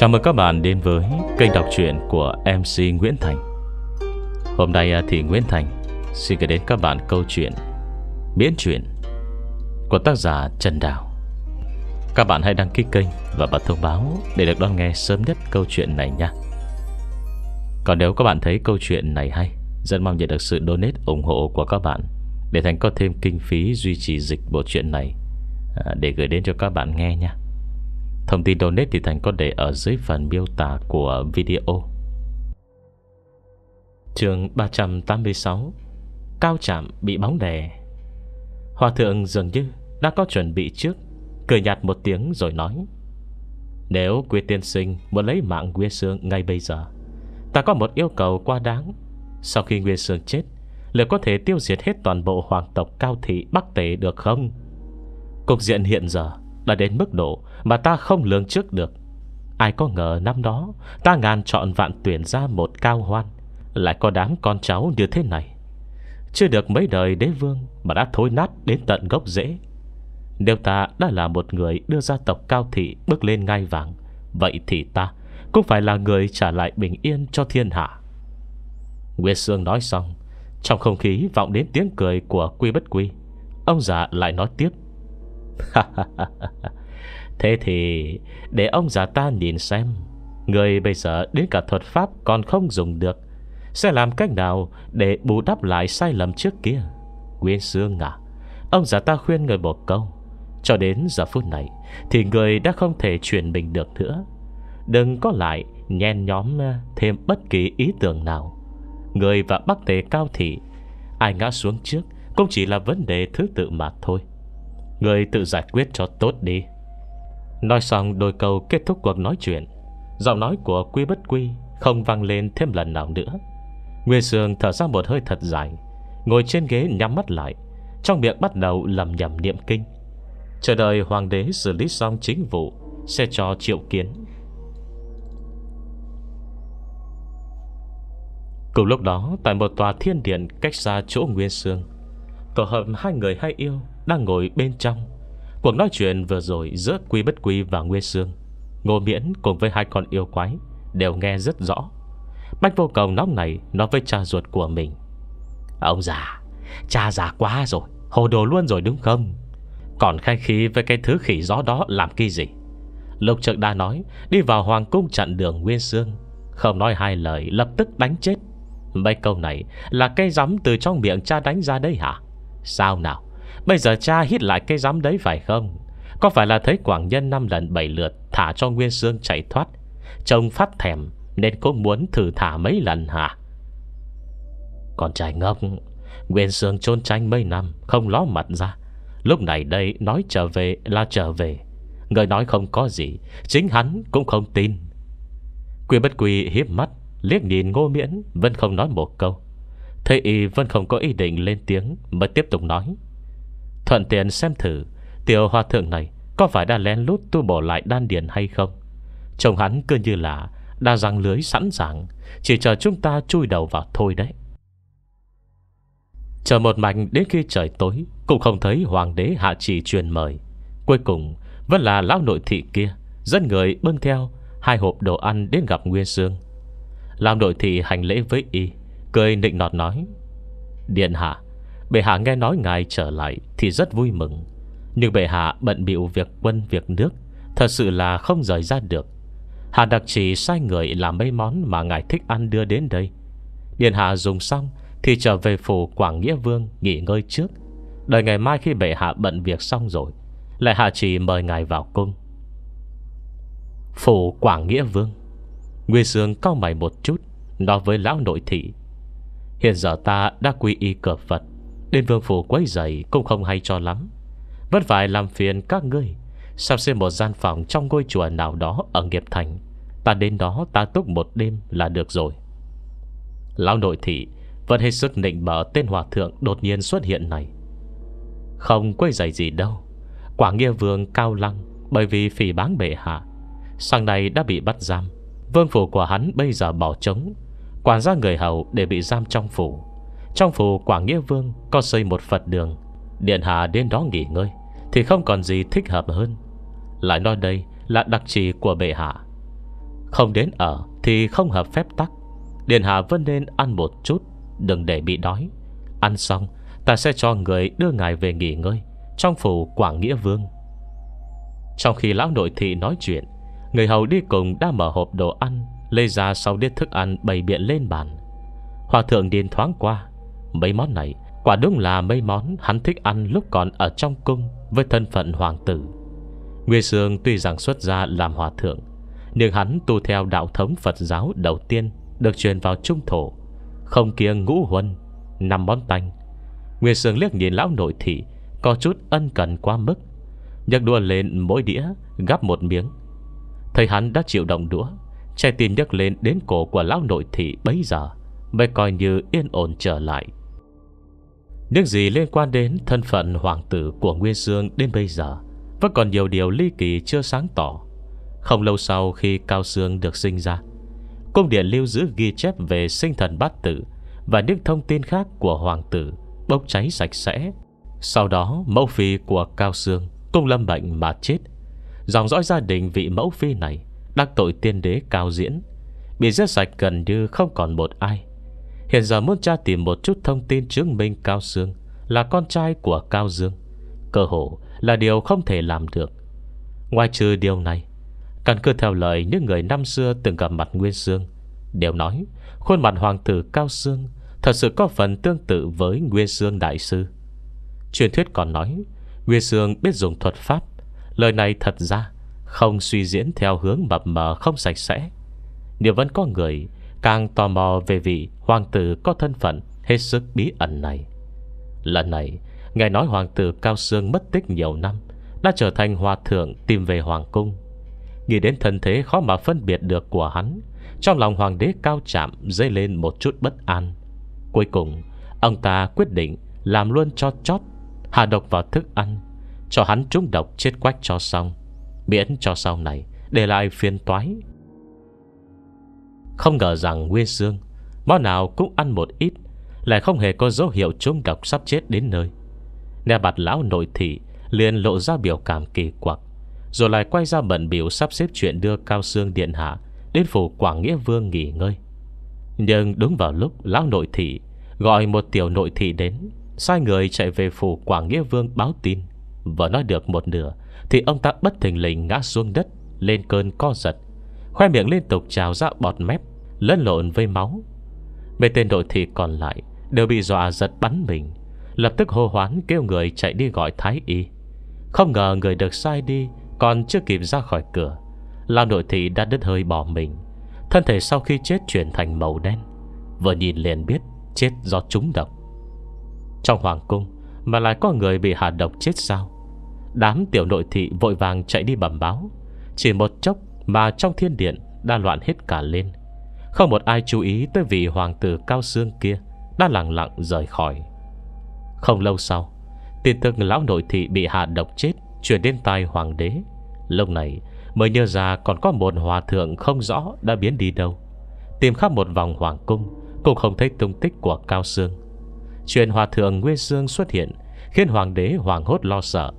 Chào mừng các bạn đến với kênh đọc truyện của MC Nguyễn Thành Hôm nay à, thì Nguyễn Thành xin gửi đến các bạn câu chuyện biến truyện của tác giả Trần Đào Các bạn hãy đăng ký kênh và bật thông báo để được đón nghe sớm nhất câu chuyện này nha Còn nếu các bạn thấy câu chuyện này hay Rất mong nhận được sự donate ủng hộ của các bạn Để Thành có thêm kinh phí duy trì dịch bộ truyện này à, Để gửi đến cho các bạn nghe nha Thông tin donate thì Thành có để ở dưới phần miêu tả của video chương 386 Cao chạm bị bóng đè Hòa thượng dường như đã có chuẩn bị trước Cười nhạt một tiếng rồi nói Nếu Quy Tiên Sinh muốn lấy mạng Quy Sương ngay bây giờ Ta có một yêu cầu quá đáng Sau khi Quy Sương chết Liệu có thể tiêu diệt hết toàn bộ hoàng tộc cao thị Bắc Tề được không? Cục diện hiện giờ đã đến mức độ mà ta không lường trước được. Ai có ngờ năm đó ta ngàn chọn vạn tuyển ra một cao hoan, lại có đám con cháu như thế này. Chưa được mấy đời đế vương mà đã thối nát đến tận gốc rễ. Nếu ta đã là một người đưa gia tộc cao thị bước lên ngai vàng, vậy thì ta cũng phải là người trả lại bình yên cho thiên hạ. Nguyên Sương nói xong, trong không khí vọng đến tiếng cười của Quy Bất Quy. Ông già lại nói tiếp. Thế thì để ông già ta nhìn xem Người bây giờ đến cả thuật pháp còn không dùng được Sẽ làm cách nào để bù đắp lại sai lầm trước kia Nguyên Sương à Ông già ta khuyên người một câu Cho đến giờ phút này Thì người đã không thể chuyển mình được nữa Đừng có lại nhen nhóm thêm bất kỳ ý tưởng nào Người và bắc tế cao thị Ai ngã xuống trước Cũng chỉ là vấn đề thứ tự mà thôi Người tự giải quyết cho tốt đi Nói xong đôi câu kết thúc cuộc nói chuyện Giọng nói của Quy Bất Quy Không vang lên thêm lần nào nữa Nguyên Sương thở ra một hơi thật dài Ngồi trên ghế nhắm mắt lại Trong miệng bắt đầu lầm nhầm niệm kinh Chờ đợi hoàng đế xử lý xong chính vụ Sẽ cho triệu kiến Cùng lúc đó Tại một tòa thiên điện cách xa chỗ Nguyên Sương Tổ hợp hai người hay yêu đang ngồi bên trong Cuộc nói chuyện vừa rồi giữa Quy Bất Quy và Nguyên Sương Ngô Miễn cùng với hai con yêu quái Đều nghe rất rõ Bách vô cầu nóng này nói với cha ruột của mình Ông già Cha già quá rồi Hồ đồ luôn rồi đúng không Còn khai khí với cái thứ khỉ gió đó làm cái gì Lục trực đa nói Đi vào hoàng cung chặn đường Nguyên Sương Không nói hai lời lập tức đánh chết Mấy câu này là cây giấm từ trong miệng cha đánh ra đây hả Sao nào Bây giờ cha hít lại cái giám đấy phải không Có phải là thấy Quảng Nhân năm lần bảy lượt Thả cho Nguyên sương chạy thoát Trông phát thèm Nên cô muốn thử thả mấy lần hả Con trai ngốc Nguyên sương trôn tranh mấy năm Không ló mặt ra Lúc này đây nói trở về là trở về Người nói không có gì Chính hắn cũng không tin Quy bất quy hiếp mắt Liếc nhìn ngô miễn Vẫn không nói một câu Thế y vẫn không có ý định lên tiếng Mà tiếp tục nói Thuận tiện xem thử Tiểu hòa thượng này Có phải đã lén lút tu bổ lại đan điền hay không Trông hắn cứ như là Đã răng lưới sẵn sàng Chỉ chờ chúng ta chui đầu vào thôi đấy Chờ một mạch đến khi trời tối Cũng không thấy hoàng đế hạ chỉ truyền mời Cuối cùng Vẫn là lão nội thị kia Dân người bưng theo Hai hộp đồ ăn đến gặp Nguyên sương Làm nội thị hành lễ với y Cười nịnh nọt nói Điện hạ Bệ hạ nghe nói ngài trở lại Thì rất vui mừng Nhưng bệ hạ bận bịu việc quân việc nước Thật sự là không rời ra được hà đặc chỉ sai người làm mấy món Mà ngài thích ăn đưa đến đây Điện hạ dùng xong Thì trở về phủ Quảng Nghĩa Vương nghỉ ngơi trước Đợi ngày mai khi bệ hạ bận việc xong rồi Lại hạ chỉ mời ngài vào cung Phủ Quảng Nghĩa Vương Nguyên Sương cao mày một chút Nói với lão nội thị Hiện giờ ta đã quy y cờ Phật Đến vương phủ quấy dậy cũng không hay cho lắm Vẫn phải làm phiền các ngươi Sao xem một gian phòng trong ngôi chùa nào đó Ở nghiệp thành Ta đến đó ta túc một đêm là được rồi Lão nội thị Vẫn hết sức nịnh bở tên hòa thượng Đột nhiên xuất hiện này Không quấy dậy gì đâu Quả nghĩa vương cao lăng Bởi vì phỉ bán bệ hạ Sang này đã bị bắt giam Vương phủ của hắn bây giờ bỏ trống Quản ra người hầu để bị giam trong phủ trong phủ Quảng Nghĩa Vương có xây một Phật đường Điện hạ đến đó nghỉ ngơi Thì không còn gì thích hợp hơn Lại nói đây là đặc trì của bệ hạ Không đến ở Thì không hợp phép tắc Điện hạ vẫn nên ăn một chút Đừng để bị đói Ăn xong ta sẽ cho người đưa ngài về nghỉ ngơi Trong phủ Quảng Nghĩa Vương Trong khi lão nội thị nói chuyện Người hầu đi cùng đã mở hộp đồ ăn lấy ra sau đĩa thức ăn bày biện lên bàn Hòa thượng điên thoáng qua Mấy món này quả đúng là mấy món hắn thích ăn lúc còn ở trong cung với thân phận hoàng tử. Nguyên Sương tuy rằng xuất gia làm hòa thượng, nhưng hắn tu theo đạo thống Phật giáo đầu tiên được truyền vào trung thổ, không kiêng ngũ huân, năm món tanh. Nguyên Sương liếc nhìn lão nội thị, có chút ân cần quá mức, nhấc đua lên mỗi đĩa, gắp một miếng. Thấy hắn đã chịu động đũa, trái tim nhấc lên đến cổ của lão nội thị bấy giờ mới coi như yên ổn trở lại. Những gì liên quan đến thân phận hoàng tử của Nguyên Dương đến bây giờ Vẫn còn nhiều điều ly kỳ chưa sáng tỏ Không lâu sau khi Cao dương được sinh ra Cung điện lưu giữ ghi chép về sinh thần bát tử Và những thông tin khác của hoàng tử Bốc cháy sạch sẽ Sau đó mẫu phi của Cao dương cũng lâm bệnh mà chết Dòng dõi gia đình vị mẫu phi này Đắc tội tiên đế cao diễn Bị giết sạch gần như không còn một ai Hiện giờ muốn tra tìm một chút thông tin chứng minh Cao Dương Là con trai của Cao Dương Cơ hồ là điều không thể làm được Ngoài trừ điều này Căn cứ theo lời những người năm xưa từng gặp mặt Nguyên Dương Đều nói Khuôn mặt hoàng tử Cao Dương Thật sự có phần tương tự với Nguyên Dương Đại Sư Truyền thuyết còn nói Nguyên Dương biết dùng thuật pháp Lời này thật ra Không suy diễn theo hướng mập mờ không sạch sẽ Nếu vẫn có người Càng tò mò về vị Hoàng tử có thân phận Hết sức bí ẩn này Lần này ngài nói hoàng tử Cao Sương mất tích nhiều năm Đã trở thành hòa thượng tìm về hoàng cung Nghĩ đến thân thế khó mà phân biệt được của hắn Trong lòng hoàng đế cao chạm Dây lên một chút bất an Cuối cùng Ông ta quyết định làm luôn cho chót Hạ độc vào thức ăn Cho hắn trúng độc chết quách cho xong Miễn cho sau này Để lại phiên toái Không ngờ rằng Nguyên Sương Món nào cũng ăn một ít Lại không hề có dấu hiệu trúng độc sắp chết đến nơi Nè bạt lão nội thị liền lộ ra biểu cảm kỳ quặc Rồi lại quay ra bận biểu sắp xếp chuyện đưa Cao Sương Điện Hạ Đến phủ Quảng Nghĩa Vương nghỉ ngơi Nhưng đúng vào lúc lão nội thị Gọi một tiểu nội thị đến Sai người chạy về phủ Quảng Nghĩa Vương báo tin Vừa nói được một nửa Thì ông ta bất thình lình ngã xuống đất Lên cơn co giật Khoe miệng liên tục trào ra bọt mép Lẫn lộn với máu Mấy tên đội thị còn lại Đều bị dọa giật bắn mình Lập tức hô hoán kêu người chạy đi gọi thái y Không ngờ người được sai đi Còn chưa kịp ra khỏi cửa Lao nội thị đã đứt hơi bỏ mình Thân thể sau khi chết chuyển thành màu đen Vừa nhìn liền biết Chết do trúng độc Trong hoàng cung Mà lại có người bị hạ độc chết sao Đám tiểu nội thị vội vàng chạy đi bẩm báo Chỉ một chốc mà trong thiên điện Đã loạn hết cả lên không một ai chú ý tới vị hoàng tử cao xương kia Đã lặng lặng rời khỏi Không lâu sau Tin tức lão nội thị bị hạ độc chết Chuyển đến tai hoàng đế Lúc này mới nhớ ra còn có một hòa thượng không rõ đã biến đi đâu Tìm khắp một vòng hoàng cung Cũng không thấy tung tích của Cao xương. Chuyện hòa thượng Nguyên Sương xuất hiện Khiến hoàng đế hoàng hốt lo sợ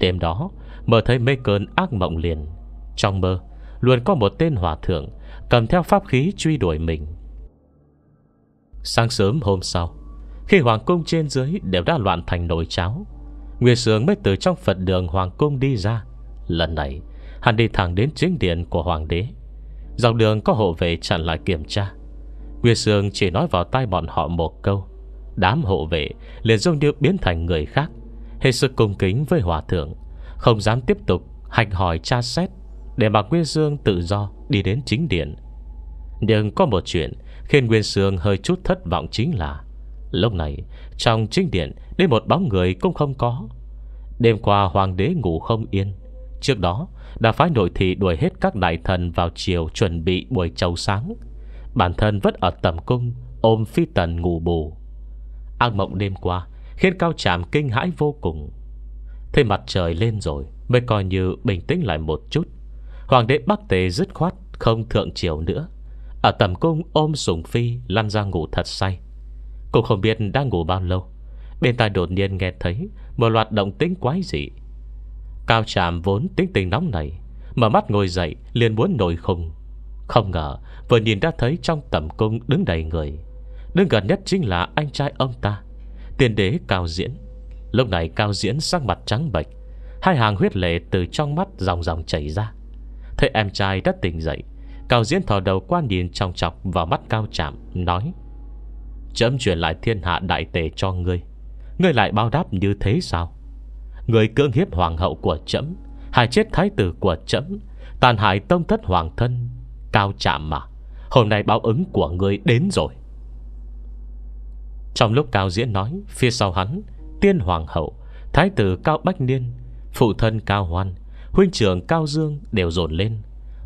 Đêm đó mơ thấy mê cơn ác mộng liền Trong mơ luôn có một tên hòa thượng Cầm theo pháp khí truy đuổi mình Sáng sớm hôm sau Khi hoàng cung trên dưới đều đã loạn thành nồi cháo Nguyệt Sướng mới từ trong Phật đường Hoàng Cung đi ra Lần này Hắn đi thẳng đến chính điện của Hoàng đế Dọc đường có hộ vệ chặn lại kiểm tra Nguyệt Sương chỉ nói vào tai bọn họ một câu Đám hộ vệ liền dông điệu biến thành người khác Hết sức cung kính với hòa thượng Không dám tiếp tục hành hỏi tra xét để mà Nguyên Dương tự do đi đến chính điện Nhưng có một chuyện Khiến Nguyên Dương hơi chút thất vọng chính là Lúc này Trong chính điện Đến một bóng người cũng không có Đêm qua hoàng đế ngủ không yên Trước đó đã phái nội thị đuổi hết các đại thần vào chiều chuẩn bị buổi chầu sáng Bản thân vẫn ở tầm cung Ôm phi tần ngủ bù Ác mộng đêm qua Khiến cao trạm kinh hãi vô cùng Thế mặt trời lên rồi Mới coi như bình tĩnh lại một chút Hoàng đế Bắc Tề dứt khoát Không thượng triều nữa Ở tầm cung ôm Sùng Phi Lăn ra ngủ thật say Cũng không biết đang ngủ bao lâu Bên tai đột nhiên nghe thấy Một loạt động tính quái dị Cao Trạm vốn tính tình nóng này Mở mắt ngồi dậy liền muốn nổi khùng Không ngờ vừa nhìn đã thấy trong tầm cung đứng đầy người Đứng gần nhất chính là anh trai ông ta Tiền đế Cao Diễn Lúc này Cao Diễn sắc mặt trắng bệch Hai hàng huyết lệ từ trong mắt dòng dòng chảy ra Thấy em trai đã tỉnh dậy Cao Diễn thò đầu qua nhìn trong chọc vào mắt Cao chạm Nói Chấm chuyển lại thiên hạ đại tề cho ngươi Ngươi lại bao đáp như thế sao Người cưỡng hiếp hoàng hậu của chấm Hại chết thái tử của chấm Tàn hại tông thất hoàng thân Cao chạm mà Hôm nay báo ứng của ngươi đến rồi Trong lúc Cao Diễn nói Phía sau hắn Tiên hoàng hậu Thái tử Cao Bách Niên Phụ thân Cao Hoan Huynh trưởng Cao Dương đều dồn lên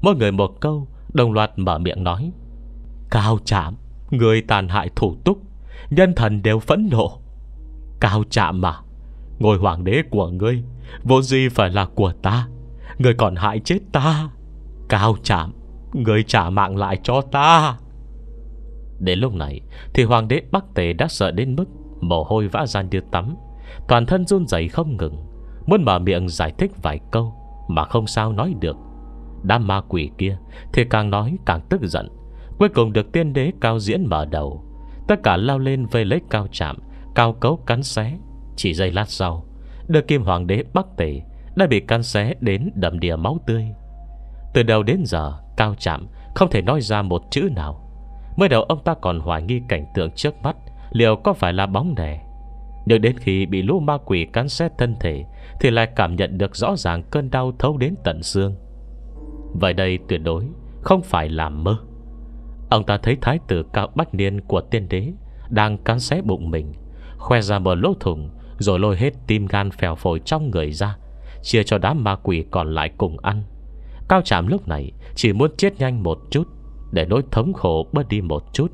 Mỗi người một câu Đồng loạt mở miệng nói Cao chạm Người tàn hại thủ túc Nhân thần đều phẫn nộ Cao chạm mà Ngôi hoàng đế của ngươi Vô gì phải là của ta Người còn hại chết ta Cao chạm Người trả mạng lại cho ta Đến lúc này Thì hoàng đế Bắc Tề đã sợ đến mức Mồ hôi vã ra như tắm Toàn thân run rẩy không ngừng Muốn mở miệng giải thích vài câu mà không sao nói được Đám ma quỷ kia Thì càng nói càng tức giận Cuối cùng được tiên đế cao diễn mở đầu Tất cả lao lên vây lấy cao chạm Cao cấu cắn xé Chỉ giây lát sau Đưa kim hoàng đế bắc Tề Đã bị cắn xé đến đầm đìa máu tươi Từ đầu đến giờ Cao chạm không thể nói ra một chữ nào Mới đầu ông ta còn hoài nghi cảnh tượng trước mắt Liệu có phải là bóng đè Nhưng đến khi bị lũ ma quỷ cắn xé thân thể thì lại cảm nhận được rõ ràng cơn đau thấu đến tận xương Vậy đây tuyệt đối Không phải là mơ Ông ta thấy thái tử cao bách niên của tiên đế Đang cắn xé bụng mình Khoe ra một lỗ thủng Rồi lôi hết tim gan phèo phổi trong người ra Chia cho đám ma quỷ còn lại cùng ăn Cao trạm lúc này Chỉ muốn chết nhanh một chút Để nỗi thống khổ bớt đi một chút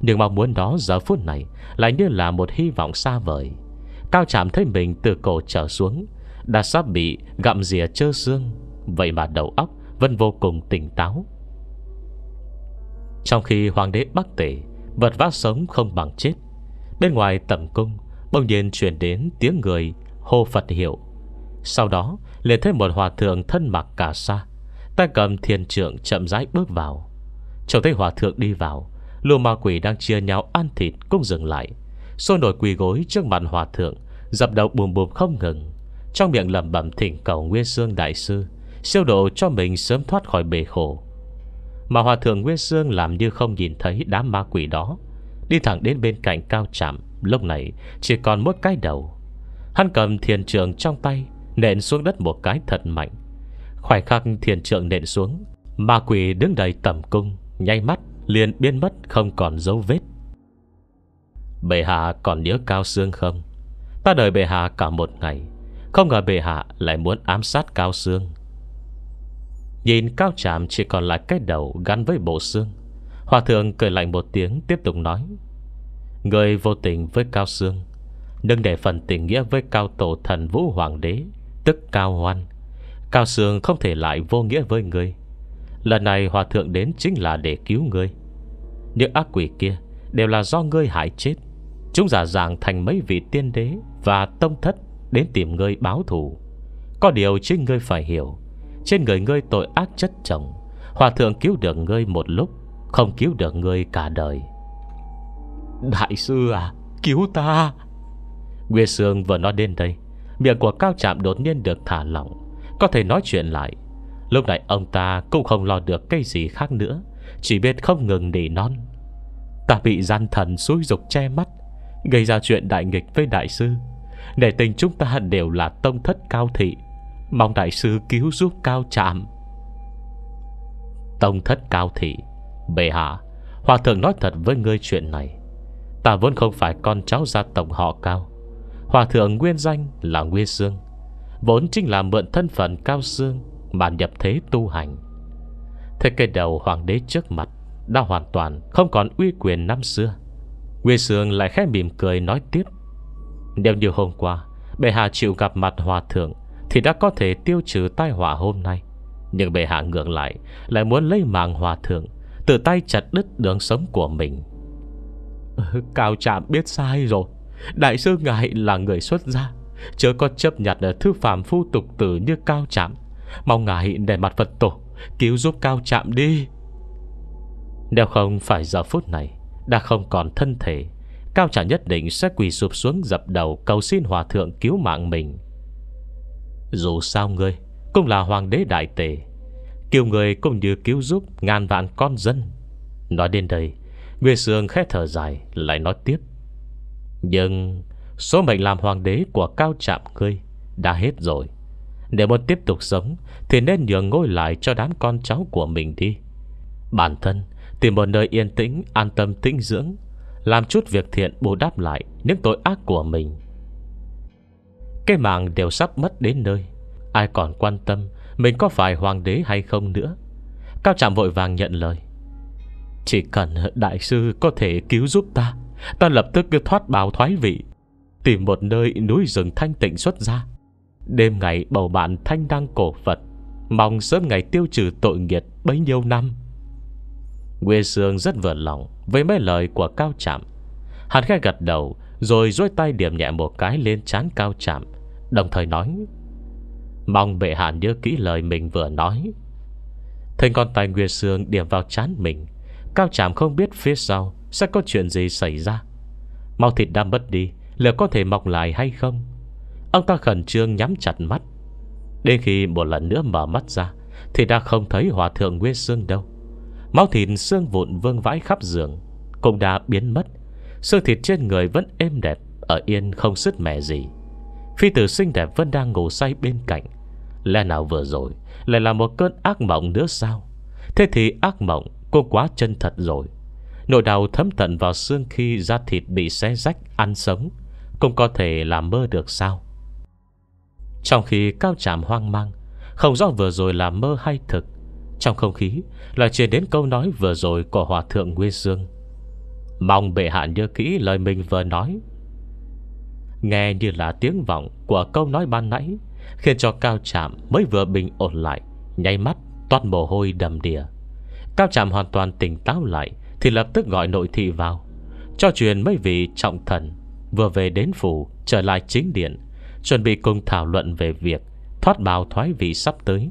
Nhưng mong muốn đó giờ phút này Lại như là một hy vọng xa vời Cao chạm thấy mình từ cổ trở xuống Đã sắp bị gặm rìa trơ xương Vậy mà đầu óc Vẫn vô cùng tỉnh táo Trong khi hoàng đế bắc tể Vật vác sống không bằng chết Bên ngoài tầm cung Bỗng nhiên chuyển đến tiếng người Hô Phật hiệu Sau đó liền thấy một hòa thượng thân mặc cả sa Tay cầm thiền trượng chậm rãi bước vào Trông thấy hòa thượng đi vào Lùa ma quỷ đang chia nhau ăn thịt cũng dừng lại Xô nổi quỳ gối trước mặt hòa thượng Dập đầu bùm bùm không ngừng Trong miệng lẩm bẩm thỉnh cầu Nguyên dương Đại Sư Siêu độ cho mình sớm thoát khỏi bể khổ Mà Hòa Thượng Nguyên dương làm như không nhìn thấy đám ma quỷ đó Đi thẳng đến bên cạnh cao chạm Lúc này chỉ còn một cái đầu Hắn cầm thiền trường trong tay Nện xuống đất một cái thật mạnh khoải khắc thiền trường nện xuống Ma quỷ đứng đầy tầm cung Nháy mắt liền biến mất không còn dấu vết Bệ hạ còn nhớ cao xương không Ta đợi bệ hạ cả một ngày Không ngờ bệ hạ lại muốn ám sát Cao xương. Nhìn Cao Trạm chỉ còn lại cái đầu gắn với bộ xương Hòa thượng cười lạnh một tiếng tiếp tục nói Người vô tình với Cao xương, Đừng để phần tình nghĩa với Cao Tổ Thần Vũ Hoàng Đế Tức Cao Hoan Cao xương không thể lại vô nghĩa với người Lần này Hòa Thượng đến chính là để cứu người Những ác quỷ kia Đều là do ngươi hại chết Chúng giả dạng thành mấy vị tiên đế và tông thất đến tìm ngươi báo thù. Có điều chính ngươi phải hiểu, trên người ngươi tội ác chất chồng, hòa thượng cứu được ngươi một lúc, không cứu được ngươi cả đời. Đại sư à, cứu ta! Nguyên Sương vừa nói đến đây, miệng của Cao Trạm đột nhiên được thả lỏng, có thể nói chuyện lại. Lúc này ông ta cũng không lo được cái gì khác nữa, chỉ biết không ngừng nỉ non. Ta bị gian thần xúi dục che mắt, gây ra chuyện đại nghịch với đại sư. Nể tình chúng ta đều là tông thất cao thị Mong đại sư cứu giúp cao trạm Tông thất cao thị Bệ hạ Hòa thượng nói thật với ngươi chuyện này Ta vốn không phải con cháu gia tộc họ cao Hòa thượng nguyên danh là Nguyên Dương Vốn chính là mượn thân phận cao dương Mà nhập thế tu hành Thế cây đầu hoàng đế trước mặt Đã hoàn toàn không còn uy quyền năm xưa Nguyên Dương lại khẽ mỉm cười nói tiếp nếu như hôm qua Bệ hạ chịu gặp mặt hòa thượng Thì đã có thể tiêu trừ tai họa hôm nay Nhưng bệ hạ ngược lại Lại muốn lấy mạng hòa thượng Từ tay chặt đứt đường sống của mình ừ, Cao Trạm biết sai rồi Đại sư ngài là người xuất gia Chớ có chấp nhận thứ phạm phu tục tử như Cao Trạm Mong ngài để mặt Phật tổ Cứu giúp Cao Trạm đi Nếu không phải giờ phút này Đã không còn thân thể Cao trả nhất định sẽ quỳ sụp xuống dập đầu cầu xin hòa thượng cứu mạng mình. Dù sao ngươi cũng là hoàng đế đại tề, kiều người cũng như cứu giúp ngàn vạn con dân. Nói đến đây, Nguyên Sương khẽ thở dài lại nói tiếp. Nhưng số mệnh làm hoàng đế của cao trạm ngươi đã hết rồi. Nếu muốn tiếp tục sống Thì nên nhường ngôi lại cho đám con cháu của mình đi Bản thân Tìm một nơi yên tĩnh An tâm tĩnh dưỡng làm chút việc thiện bù đắp lại Những tội ác của mình Cái mạng đều sắp mất đến nơi Ai còn quan tâm Mình có phải hoàng đế hay không nữa Cao Trạm vội vàng nhận lời Chỉ cần đại sư có thể cứu giúp ta Ta lập tức thoát bào thoái vị Tìm một nơi núi rừng thanh tịnh xuất ra Đêm ngày bầu bạn thanh đăng cổ Phật Mong sớm ngày tiêu trừ tội nghiệt bấy nhiêu năm Quê Sương rất vừa lòng với mấy lời của Cao Trạm Hắn khẽ gật đầu Rồi duỗi tay điểm nhẹ một cái lên chán Cao Trạm Đồng thời nói Mong bệ hạ nhớ kỹ lời mình vừa nói Thấy con tay Nguyên Sương điểm vào chán mình Cao Trạm không biết phía sau Sẽ có chuyện gì xảy ra Mau thịt đang mất đi Liệu có thể mọc lại hay không Ông ta khẩn trương nhắm chặt mắt Đến khi một lần nữa mở mắt ra Thì đã không thấy hòa thượng Nguyên Sương đâu Máu thịt xương vụn vương vãi khắp giường Cũng đã biến mất Xương thịt trên người vẫn êm đẹp Ở yên không sứt mẻ gì Phi tử xinh đẹp vẫn đang ngủ say bên cạnh Lẽ nào vừa rồi Lại là một cơn ác mộng nữa sao Thế thì ác mộng cũng quá chân thật rồi Nỗi đau thấm tận vào xương Khi da thịt bị xé rách ăn sống Cũng có thể là mơ được sao Trong khi cao trạm hoang mang Không rõ vừa rồi là mơ hay thực trong không khí Lại truyền đến câu nói vừa rồi của Hòa Thượng Nguyên Dương Mong bệ hạ nhớ kỹ lời mình vừa nói Nghe như là tiếng vọng của câu nói ban nãy Khiến cho Cao Trạm mới vừa bình ổn lại Nháy mắt toát mồ hôi đầm đìa Cao Trạm hoàn toàn tỉnh táo lại Thì lập tức gọi nội thị vào Cho truyền mấy vị trọng thần Vừa về đến phủ trở lại chính điện Chuẩn bị cùng thảo luận về việc Thoát bào thoái vị sắp tới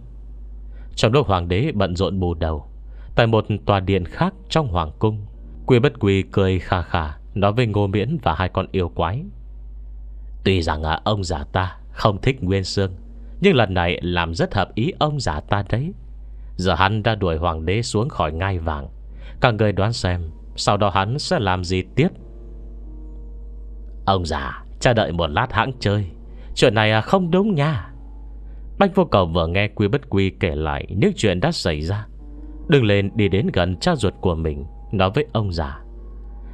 trong lúc hoàng đế bận rộn bù đầu Tại một tòa điện khác trong hoàng cung Quy bất quy cười khà khà Nói với ngô miễn và hai con yêu quái Tuy rằng à, ông già ta Không thích Nguyên Sương Nhưng lần này làm rất hợp ý ông già ta đấy Giờ hắn đã đuổi hoàng đế xuống khỏi ngai vàng Các người đoán xem Sau đó hắn sẽ làm gì tiếp Ông già Cha đợi một lát hãng chơi Chuyện này à không đúng nha Bách vô cầu vừa nghe Quy Bất Quy kể lại những chuyện đã xảy ra. Đừng lên đi đến gần cha ruột của mình, nói với ông già.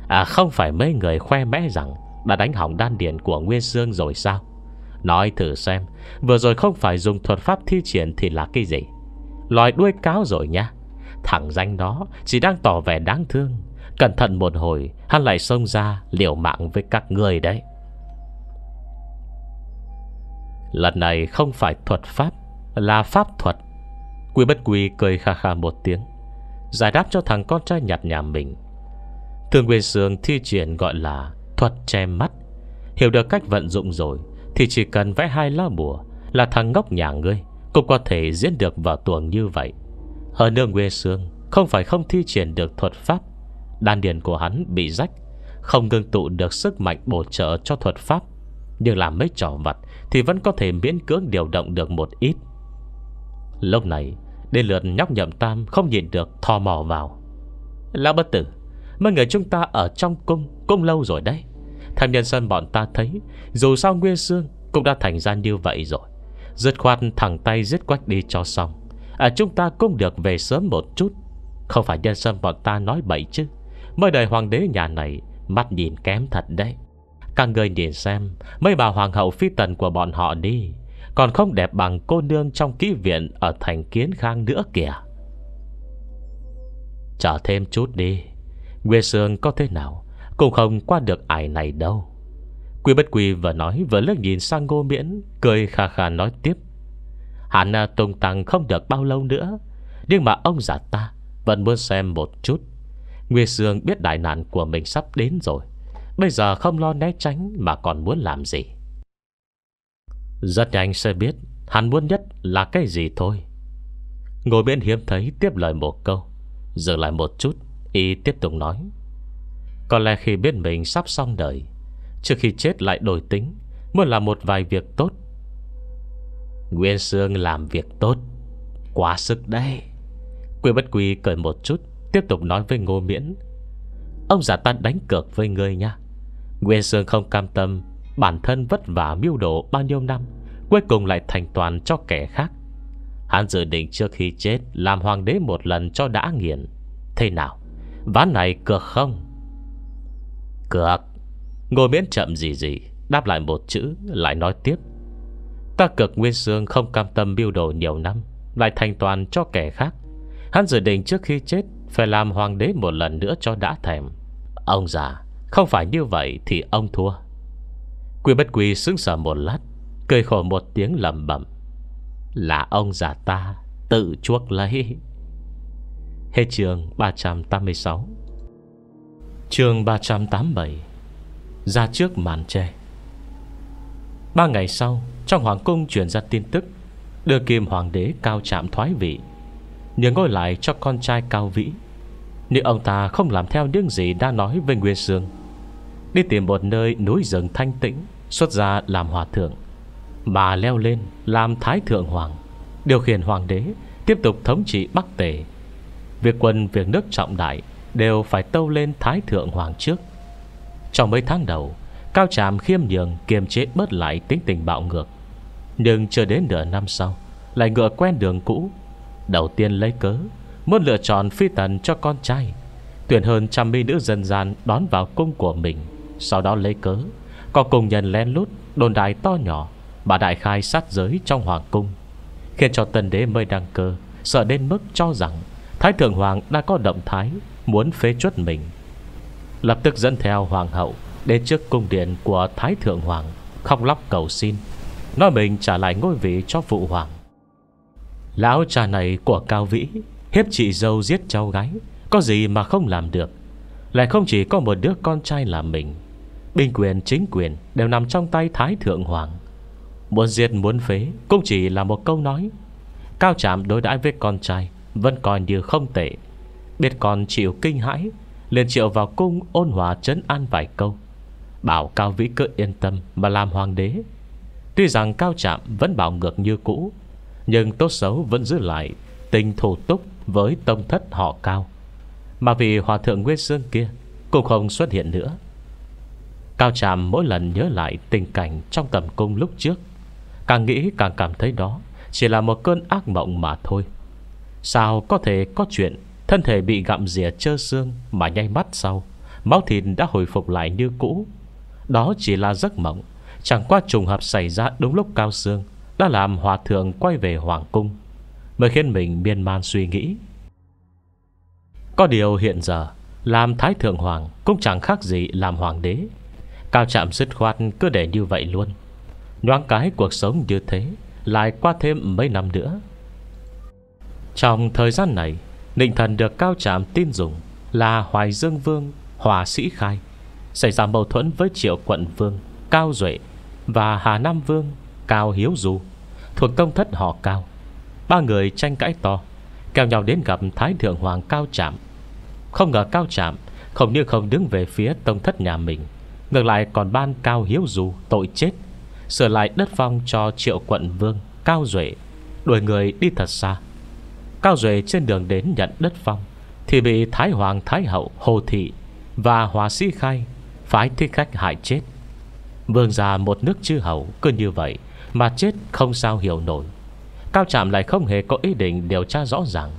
À không phải mấy người khoe mẽ rằng đã đánh hỏng đan điền của Nguyên Dương rồi sao? Nói thử xem, vừa rồi không phải dùng thuật pháp thi triển thì là cái gì? Loài đuôi cáo rồi nhá. Thẳng danh đó chỉ đang tỏ vẻ đáng thương. Cẩn thận một hồi, hắn lại xông ra liều mạng với các người đấy. Lần này không phải thuật pháp Là pháp thuật Quy bất quy cười kha kha một tiếng Giải đáp cho thằng con trai nhặt nhà mình Thường Nguyên Sương thi triển gọi là Thuật che mắt Hiểu được cách vận dụng rồi Thì chỉ cần vẽ hai lá bùa Là thằng ngốc nhà ngươi Cũng có thể diễn được vào tuồng như vậy Hơn nữa quê Sương Không phải không thi triển được thuật pháp Đan điền của hắn bị rách Không ngưng tụ được sức mạnh bổ trợ cho thuật pháp Nhưng làm mấy trò vật thì vẫn có thể miễn cưỡng điều động được một ít Lúc này Đến lượt nhóc nhậm tam không nhìn được Thò mò vào Lão bất tử Mấy người chúng ta ở trong cung Cung lâu rồi đấy Tham nhân sân bọn ta thấy Dù sao Nguyên xương cũng đã thành ra như vậy rồi Dứt khoát thẳng tay giết quách đi cho xong à, Chúng ta cũng được về sớm một chút Không phải nhân sâm bọn ta nói bậy chứ Mới đời hoàng đế nhà này Mắt nhìn kém thật đấy các người nhìn xem Mấy bà hoàng hậu phi tần của bọn họ đi Còn không đẹp bằng cô nương trong ký viện Ở thành kiến khang nữa kìa Chờ thêm chút đi Nguyên Sương có thế nào Cũng không qua được ải này đâu Quy bất quy vừa nói Vừa lướt nhìn sang ngô miễn Cười khà khà nói tiếp Hắn à, tung tăng không được bao lâu nữa Nhưng mà ông già ta Vẫn muốn xem một chút Nguyên Sương biết đại nạn của mình sắp đến rồi Bây giờ không lo né tránh mà còn muốn làm gì Rất nhanh sẽ biết Hắn muốn nhất là cái gì thôi Ngồi bên hiếm thấy tiếp lời một câu Dừng lại một chút Y tiếp tục nói Có lẽ khi biết mình sắp xong đời Trước khi chết lại đổi tính Muốn làm một vài việc tốt Nguyên Sương làm việc tốt Quá sức đây Quy bất quy cười một chút Tiếp tục nói với Ngô Miễn Ông giả ta đánh cược với ngươi nha Nguyên Sương không cam tâm Bản thân vất vả mưu đồ bao nhiêu năm Cuối cùng lại thành toàn cho kẻ khác Hắn dự định trước khi chết Làm hoàng đế một lần cho đã nghiền Thế nào Ván này cược không Cược Ngồi miễn chậm gì gì Đáp lại một chữ lại nói tiếp Ta cực Nguyên Sương không cam tâm biêu đồ nhiều năm Lại thành toàn cho kẻ khác Hắn dự định trước khi chết Phải làm hoàng đế một lần nữa cho đã thèm Ông già không phải như vậy thì ông thua Quy bất quy sững sờ một lát Cười khổ một tiếng lầm bẩm Là ông già ta Tự chuốc lấy Hết trường 386 Trường 387 Ra trước màn tre Ba ngày sau Trong hoàng cung truyền ra tin tức Đưa kim hoàng đế cao chạm thoái vị Nhớ ngôi lại cho con trai cao vĩ nếu ông ta không làm theo những gì đã nói với Nguyên Sương Đi tìm một nơi núi rừng thanh tĩnh Xuất ra làm hòa thượng Mà leo lên làm thái thượng hoàng Điều khiển hoàng đế Tiếp tục thống trị Bắc Tề Việc quân việc nước trọng đại Đều phải tâu lên thái thượng hoàng trước Trong mấy tháng đầu Cao tràm khiêm nhường kiềm chế bớt lại tính tình bạo ngược Nhưng chưa đến nửa năm sau Lại ngựa quen đường cũ Đầu tiên lấy cớ Muốn lựa chọn phi tần cho con trai Tuyển hơn trăm mỹ nữ dân gian Đón vào cung của mình Sau đó lấy cớ Có cùng nhân len lút đồn đại to nhỏ Bà đại khai sát giới trong hoàng cung Khiến cho tân đế mới đăng cơ Sợ đến mức cho rằng Thái thượng hoàng đã có động thái Muốn phế chuất mình Lập tức dẫn theo hoàng hậu Đến trước cung điện của thái thượng hoàng Khóc lóc cầu xin Nói mình trả lại ngôi vị cho phụ hoàng Lão cha này của Cao Vĩ Hiếp chị dâu giết cháu gái Có gì mà không làm được Lại không chỉ có một đứa con trai là mình Binh quyền chính quyền Đều nằm trong tay Thái Thượng Hoàng Muốn diệt muốn phế Cũng chỉ là một câu nói Cao trạm đối đãi với con trai Vẫn còn như không tệ Biết con chịu kinh hãi liền triệu vào cung ôn hòa trấn an vài câu Bảo Cao Vĩ cứ yên tâm Mà làm hoàng đế Tuy rằng Cao Trạm vẫn bảo ngược như cũ Nhưng tốt xấu vẫn giữ lại Tình thủ túc với tông thất họ cao Mà vì hòa thượng Nguyên Dương kia Cũng không xuất hiện nữa Cao Tràm mỗi lần nhớ lại tình cảnh trong tầm cung lúc trước Càng nghĩ càng cảm thấy đó Chỉ là một cơn ác mộng mà thôi Sao có thể có chuyện Thân thể bị gặm rỉa trơ xương Mà nháy mắt sau Máu thịt đã hồi phục lại như cũ Đó chỉ là giấc mộng Chẳng qua trùng hợp xảy ra đúng lúc cao xương Đã làm hòa thượng quay về hoàng cung mới khiến mình miên man suy nghĩ. Có điều hiện giờ, làm Thái Thượng Hoàng cũng chẳng khác gì làm Hoàng đế. Cao chạm dứt khoát cứ để như vậy luôn. Nhoáng cái cuộc sống như thế, lại qua thêm mấy năm nữa. Trong thời gian này, định Thần được Cao Trạm tin dùng là Hoài Dương Vương, Hòa Sĩ Khai, xảy ra mâu thuẫn với Triệu Quận Vương, Cao Duệ và Hà Nam Vương, Cao Hiếu Du, thuộc công thất họ Cao. Ba người tranh cãi to Kéo nhau đến gặp Thái Thượng Hoàng Cao Trạm Không ngờ Cao Trạm Không như không đứng về phía tông thất nhà mình Ngược lại còn ban Cao Hiếu Du Tội chết Sửa lại đất phong cho triệu quận vương Cao Duệ Đuổi người đi thật xa Cao Duệ trên đường đến nhận đất phong Thì bị Thái Hoàng Thái Hậu Hồ Thị Và Hòa Sĩ Khai Phái thích khách hại chết Vương già một nước chư hầu Cứ như vậy Mà chết không sao hiểu nổi Cao Trạm lại không hề có ý định điều tra rõ ràng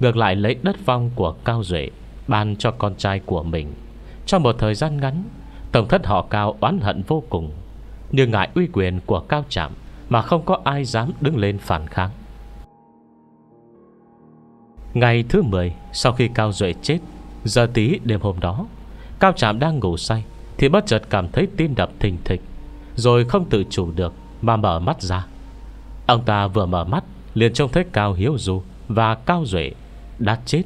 Ngược lại lấy đất phong của Cao Duệ Ban cho con trai của mình Trong một thời gian ngắn Tổng thất họ Cao oán hận vô cùng Nhưng ngại uy quyền của Cao Trạm Mà không có ai dám đứng lên phản kháng Ngày thứ 10 Sau khi Cao Duệ chết Giờ tí đêm hôm đó Cao Trạm đang ngủ say Thì bất chợt cảm thấy tim đập thình thịch Rồi không tự chủ được Mà mở mắt ra Ông ta vừa mở mắt Liền trông thấy Cao Hiếu Du Và Cao Duệ đã chết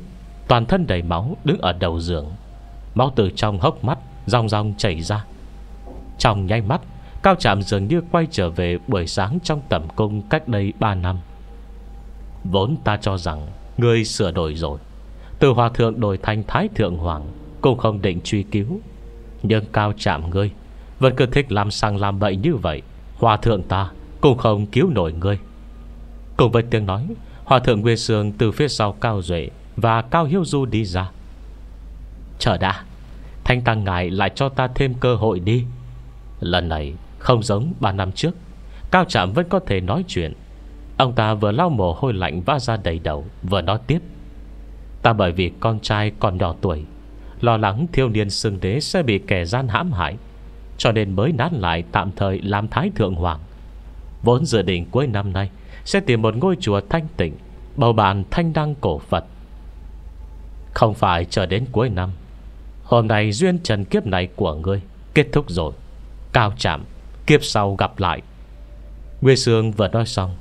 Toàn thân đầy máu đứng ở đầu giường Máu từ trong hốc mắt Rong rong chảy ra Trong nháy mắt Cao Trạm dường như quay trở về buổi sáng trong tầm cung cách đây 3 năm. Vốn ta cho rằng ngươi sửa đổi rồi. Từ hòa thượng đổi thành thái thượng hoàng cũng không định truy cứu. Nhưng Cao Trạm ngươi vẫn cứ thích làm sang làm bậy như vậy. Hòa thượng ta cũng không cứu nổi ngươi Cùng với tiếng nói Hòa thượng Nguyên Sương từ phía sau Cao Duệ Và Cao Hiếu Du đi ra Chờ đã Thanh Tăng Ngài lại cho ta thêm cơ hội đi Lần này không giống 3 năm trước Cao Trạm vẫn có thể nói chuyện Ông ta vừa lau mồ hôi lạnh vã ra đầy đầu Vừa nói tiếp Ta bởi vì con trai còn nhỏ tuổi Lo lắng thiếu niên xưng đế sẽ bị kẻ gian hãm hại Cho nên mới nát lại tạm thời làm thái thượng hoàng Vốn dự định cuối năm nay Sẽ tìm một ngôi chùa thanh tịnh Bầu bạn thanh đăng cổ Phật Không phải chờ đến cuối năm Hôm nay duyên trần kiếp này của ngươi Kết thúc rồi Cao chạm Kiếp sau gặp lại Nguyên Sương vừa nói xong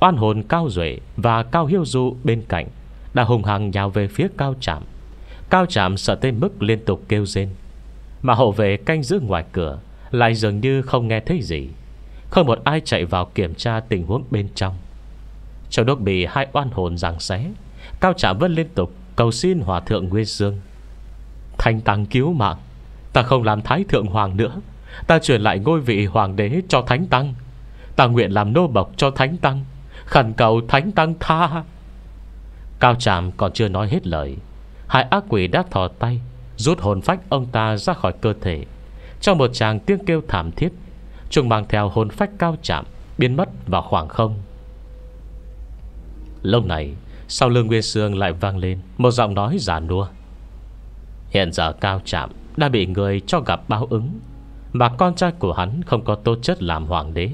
Oan hồn Cao Duệ và Cao hiếu Du bên cạnh Đã hùng hằng nhào về phía Cao Trạm Cao Trạm sợ tới mức liên tục kêu rên Mà hộ vệ canh giữ ngoài cửa Lại dường như không nghe thấy gì không một ai chạy vào kiểm tra tình huống bên trong Trong đốc bị hai oan hồn giảng xé Cao trả vẫn liên tục Cầu xin hòa thượng Nguyên Dương Thanh tăng cứu mạng Ta không làm thái thượng hoàng nữa Ta chuyển lại ngôi vị hoàng đế cho thánh tăng Ta nguyện làm nô bộc cho thánh tăng Khẩn cầu thánh tăng tha Cao tràm còn chưa nói hết lời Hai ác quỷ đã thò tay Rút hồn phách ông ta ra khỏi cơ thể Trong một chàng tiếng kêu thảm thiết Trung mang theo hồn phách cao chạm Biến mất vào khoảng không Lúc này Sau lưng Nguyên Sương lại vang lên Một giọng nói giả nua Hiện giờ cao chạm Đã bị người cho gặp báo ứng Mà con trai của hắn không có tố chất làm hoàng đế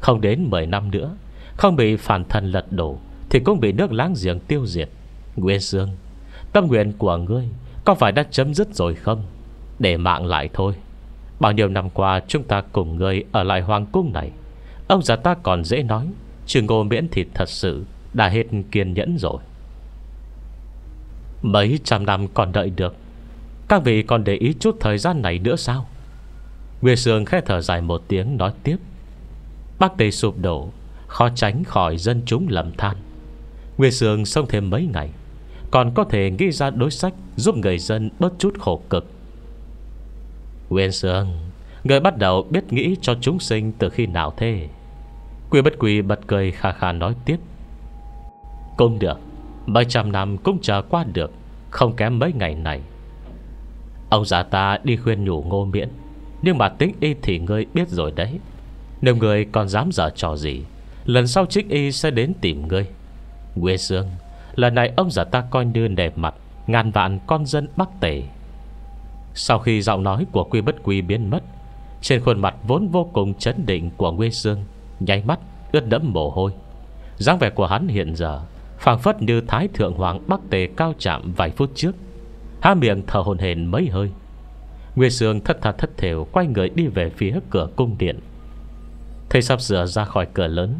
Không đến 10 năm nữa Không bị phản thần lật đổ Thì cũng bị nước láng giềng tiêu diệt Nguyên Sương Tâm nguyện của ngươi Có phải đã chấm dứt rồi không Để mạng lại thôi Bao nhiêu năm qua chúng ta cùng người ở lại hoàng cung này Ông già ta còn dễ nói trường ngô miễn thì thật sự Đã hết kiên nhẫn rồi Mấy trăm năm còn đợi được Các vị còn để ý chút thời gian này nữa sao Nguyên Sương khẽ thở dài một tiếng nói tiếp bác Tây sụp đổ Khó tránh khỏi dân chúng lầm than Nguyên Sương sống thêm mấy ngày Còn có thể nghĩ ra đối sách Giúp người dân bớt chút khổ cực Nguyên Sương Người bắt đầu biết nghĩ cho chúng sinh từ khi nào thế Quy bất quy bật cười khà khà nói tiếp Cũng được Mấy trăm năm cũng chờ qua được Không kém mấy ngày này Ông già ta đi khuyên nhủ ngô miễn Nhưng mà tính y thì ngươi biết rồi đấy Nếu ngươi còn dám dở trò gì Lần sau trích y sẽ đến tìm ngươi Nguyên Sương Lần này ông già ta coi như nề mặt Ngàn vạn con dân Bắc Tề sau khi giọng nói của Quy Bất Quy biến mất Trên khuôn mặt vốn vô cùng chấn định của Nguyên Dương Nháy mắt ướt đẫm mồ hôi dáng vẻ của hắn hiện giờ phảng phất như Thái Thượng Hoàng Bắc Tề cao chạm vài phút trước Há miệng thở hồn hển mấy hơi Nguyên Dương thất thà thất thểu Quay người đi về phía cửa cung điện Thầy sắp sửa ra khỏi cửa lớn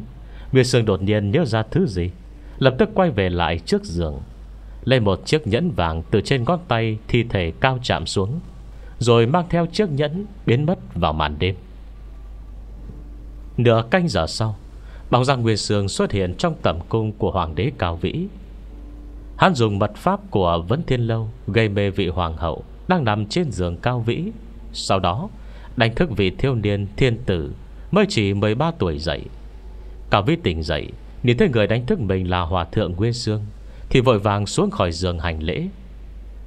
Nguyên Dương đột nhiên nhớ ra thứ gì Lập tức quay về lại trước giường lấy một chiếc nhẫn vàng từ trên ngón tay Thi thể cao chạm xuống Rồi mang theo chiếc nhẫn biến mất vào màn đêm Nửa canh giờ sau Bóng răng Nguyên Sương xuất hiện trong tầm cung của Hoàng đế Cao Vĩ Hắn dùng mật pháp của Vấn Thiên Lâu Gây mê vị hoàng hậu Đang nằm trên giường Cao Vĩ Sau đó đánh thức vị thiếu niên thiên tử Mới chỉ 13 tuổi dậy Cao Vĩ tỉnh dậy Nhìn thấy người đánh thức mình là Hòa Thượng Nguyên Sương thì vội vàng xuống khỏi giường hành lễ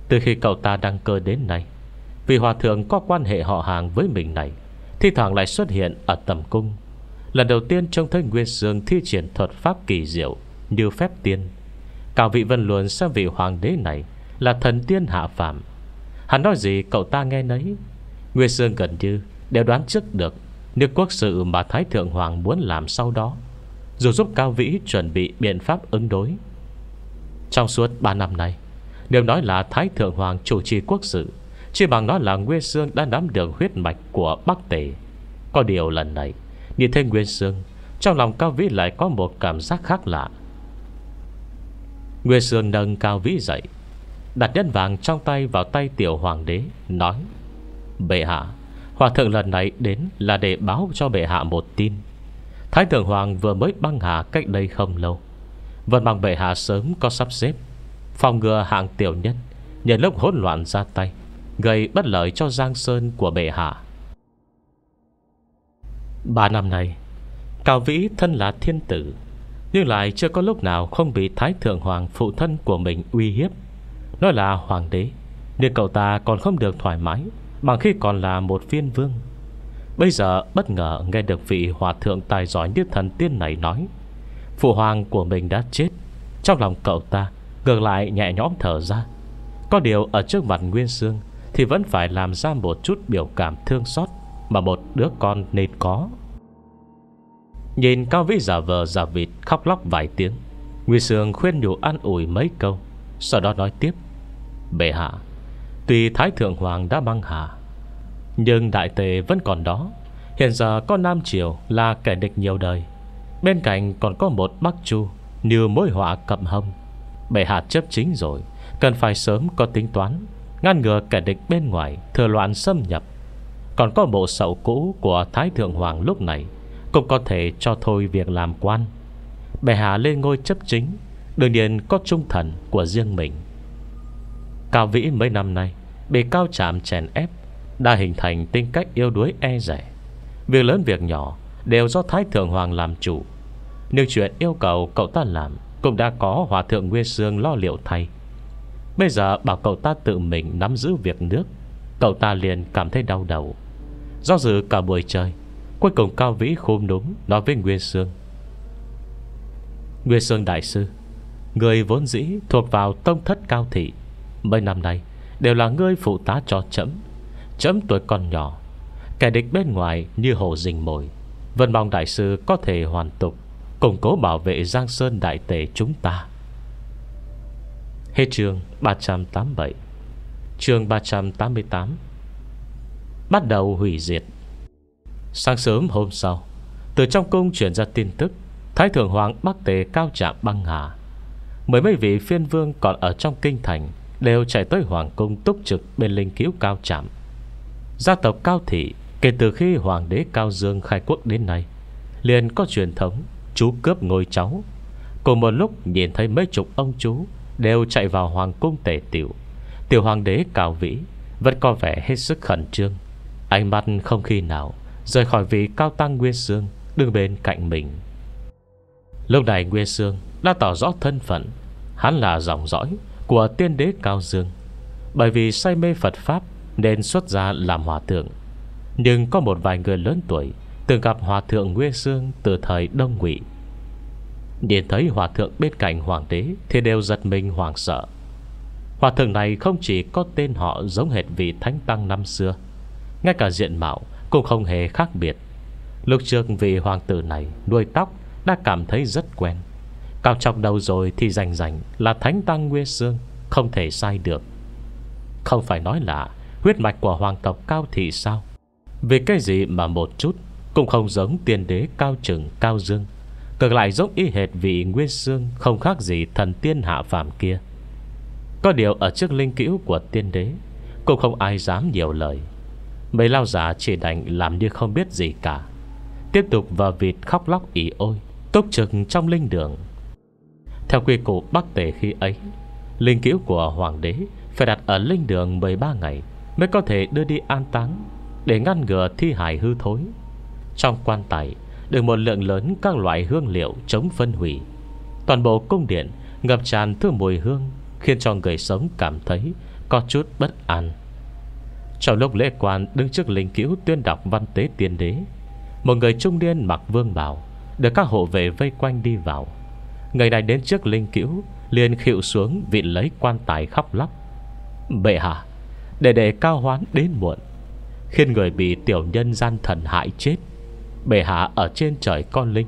Từ khi cậu ta đăng cơ đến nay Vì hòa thượng có quan hệ họ hàng với mình này Thi thoảng lại xuất hiện ở tầm cung Lần đầu tiên trông thấy Nguyên Dương thi triển thuật pháp kỳ diệu Như phép tiên Cao vị vân luôn xem vị hoàng đế này Là thần tiên hạ phạm Hắn nói gì cậu ta nghe nấy Nguyên Dương gần như đều đoán trước được Nước quốc sự mà Thái Thượng Hoàng muốn làm sau đó Dù giúp Cao Vĩ chuẩn bị biện pháp ứng đối trong suốt 3 năm nay Nếu nói là Thái Thượng Hoàng chủ trì quốc sự Chỉ bằng nói là Nguyên Sương đã nắm được huyết mạch của Bắc Tề Có điều lần này Nhìn thấy Nguyên Sương Trong lòng Cao Vĩ lại có một cảm giác khác lạ Nguyên Sương nâng Cao Vĩ dậy Đặt nhân vàng trong tay vào tay tiểu hoàng đế Nói Bệ hạ Hòa thượng lần này đến là để báo cho bệ hạ một tin Thái thượng hoàng vừa mới băng hà cách đây không lâu vẫn bằng bệ hạ sớm có sắp xếp Phòng ngừa hạng tiểu nhân nhờ lúc hỗn loạn ra tay Gây bất lợi cho Giang Sơn của bệ hạ Ba năm nay Cao Vĩ thân là thiên tử Nhưng lại chưa có lúc nào không bị Thái Thượng Hoàng phụ thân của mình uy hiếp Nói là hoàng đế nên cậu ta còn không được thoải mái Bằng khi còn là một viên vương Bây giờ bất ngờ nghe được vị hòa thượng tài giỏi như thần tiên này nói Phụ hoàng của mình đã chết Trong lòng cậu ta Ngược lại nhẹ nhõm thở ra Có điều ở trước mặt Nguyên Sương Thì vẫn phải làm ra một chút biểu cảm thương xót Mà một đứa con nên có Nhìn Cao Vĩ giả vờ giả vịt khóc lóc vài tiếng Nguyên Sương khuyên nhủ an ủi mấy câu Sau đó nói tiếp Bệ hạ Tuy Thái Thượng Hoàng đã băng hà Nhưng Đại Tề vẫn còn đó Hiện giờ con Nam Triều là kẻ địch nhiều đời Bên cạnh còn có một bác chu Như mối họa cầm hông Bệ hạ chấp chính rồi Cần phải sớm có tính toán Ngăn ngừa kẻ địch bên ngoài Thừa loạn xâm nhập Còn có bộ sậu cũ của Thái Thượng Hoàng lúc này Cũng có thể cho thôi việc làm quan Bệ hạ lên ngôi chấp chính Đương nhiên có trung thần của riêng mình Cao Vĩ mấy năm nay Bị cao chạm chèn ép Đã hình thành tính cách yêu đuối e rẻ Việc lớn việc nhỏ Đều do Thái Thượng Hoàng làm chủ nhưng chuyện yêu cầu cậu ta làm Cũng đã có Hòa Thượng Nguyên Sương lo liệu thay Bây giờ bảo cậu ta tự mình nắm giữ việc nước Cậu ta liền cảm thấy đau đầu Do dự cả buổi trời Cuối cùng Cao Vĩ khôn đúng Nói với Nguyên Sương Nguyên Sương Đại Sư Người vốn dĩ thuộc vào tông thất cao thị Mấy năm nay Đều là ngươi phụ tá cho chấm Chấm tuổi còn nhỏ Kẻ địch bên ngoài như hồ rình mồi Vân mong đại sư có thể hoàn tục Củng cố bảo vệ Giang Sơn Đại tề chúng ta Hết chương 387 Chương 388 Bắt đầu hủy diệt Sáng sớm hôm sau Từ trong cung truyền ra tin tức Thái thượng hoàng Bắc Tề cao trạng băng hà Mấy mấy vị phiên vương còn ở trong kinh thành Đều chạy tới hoàng cung túc trực bên linh cứu cao trạm Gia tộc cao thị Kể từ khi hoàng đế Cao Dương khai quốc đến nay Liền có truyền thống Chú cướp ngôi cháu Cùng một lúc nhìn thấy mấy chục ông chú Đều chạy vào hoàng cung tể tiểu Tiểu hoàng đế cao vĩ Vẫn có vẻ hết sức khẩn trương Ánh mắt không khi nào Rời khỏi vị cao tăng Nguyên Sương Đứng bên cạnh mình Lúc này Nguyên Sương đã tỏ rõ thân phận Hắn là dòng dõi Của tiên đế Cao Dương Bởi vì say mê Phật Pháp Nên xuất gia làm hòa thượng Nhưng có một vài người lớn tuổi Từng gặp Hòa Thượng Nguyên Dương từ thời Đông Ngụy Nhìn thấy Hòa Thượng bên cạnh Hoàng đế Thì đều giật mình hoảng sợ Hòa Thượng này không chỉ có tên họ giống hệt vị Thánh Tăng năm xưa Ngay cả diện mạo cũng không hề khác biệt Lúc trước vì hoàng tử này nuôi tóc đã cảm thấy rất quen Cao trọng đầu rồi thì rành rành là Thánh Tăng Nguyên Dương Không thể sai được Không phải nói là huyết mạch của hoàng tộc cao thị sao Vì cái gì mà một chút cũng không giống tiên đế cao trừng cao dương Cực lại giống y hệt vị nguyên xương Không khác gì thần tiên hạ phàm kia Có điều ở trước linh cữu của tiên đế Cũng không ai dám nhiều lời Mấy lao giả chỉ đành làm như không biết gì cả Tiếp tục vào vịt khóc lóc ỉ ôi Túc trực trong linh đường Theo quy củ Bắc Tề khi ấy Linh cữu của hoàng đế Phải đặt ở linh đường 13 ngày Mới có thể đưa đi an táng Để ngăn ngừa thi hài hư thối trong quan tài Được một lượng lớn các loại hương liệu chống phân hủy Toàn bộ cung điện Ngập tràn thứ mùi hương Khiến cho người sống cảm thấy Có chút bất an Trong lúc lễ quan đứng trước linh cữu tuyên đọc văn tế tiên đế Một người trung niên mặc vương bào Được các hộ vệ vây quanh đi vào Người này đến trước linh cữu liền khịu xuống vị lấy quan tài khóc lóc Bệ hạ Để để cao hoán đến muộn Khiến người bị tiểu nhân gian thần hại chết Bệ hạ ở trên trời con linh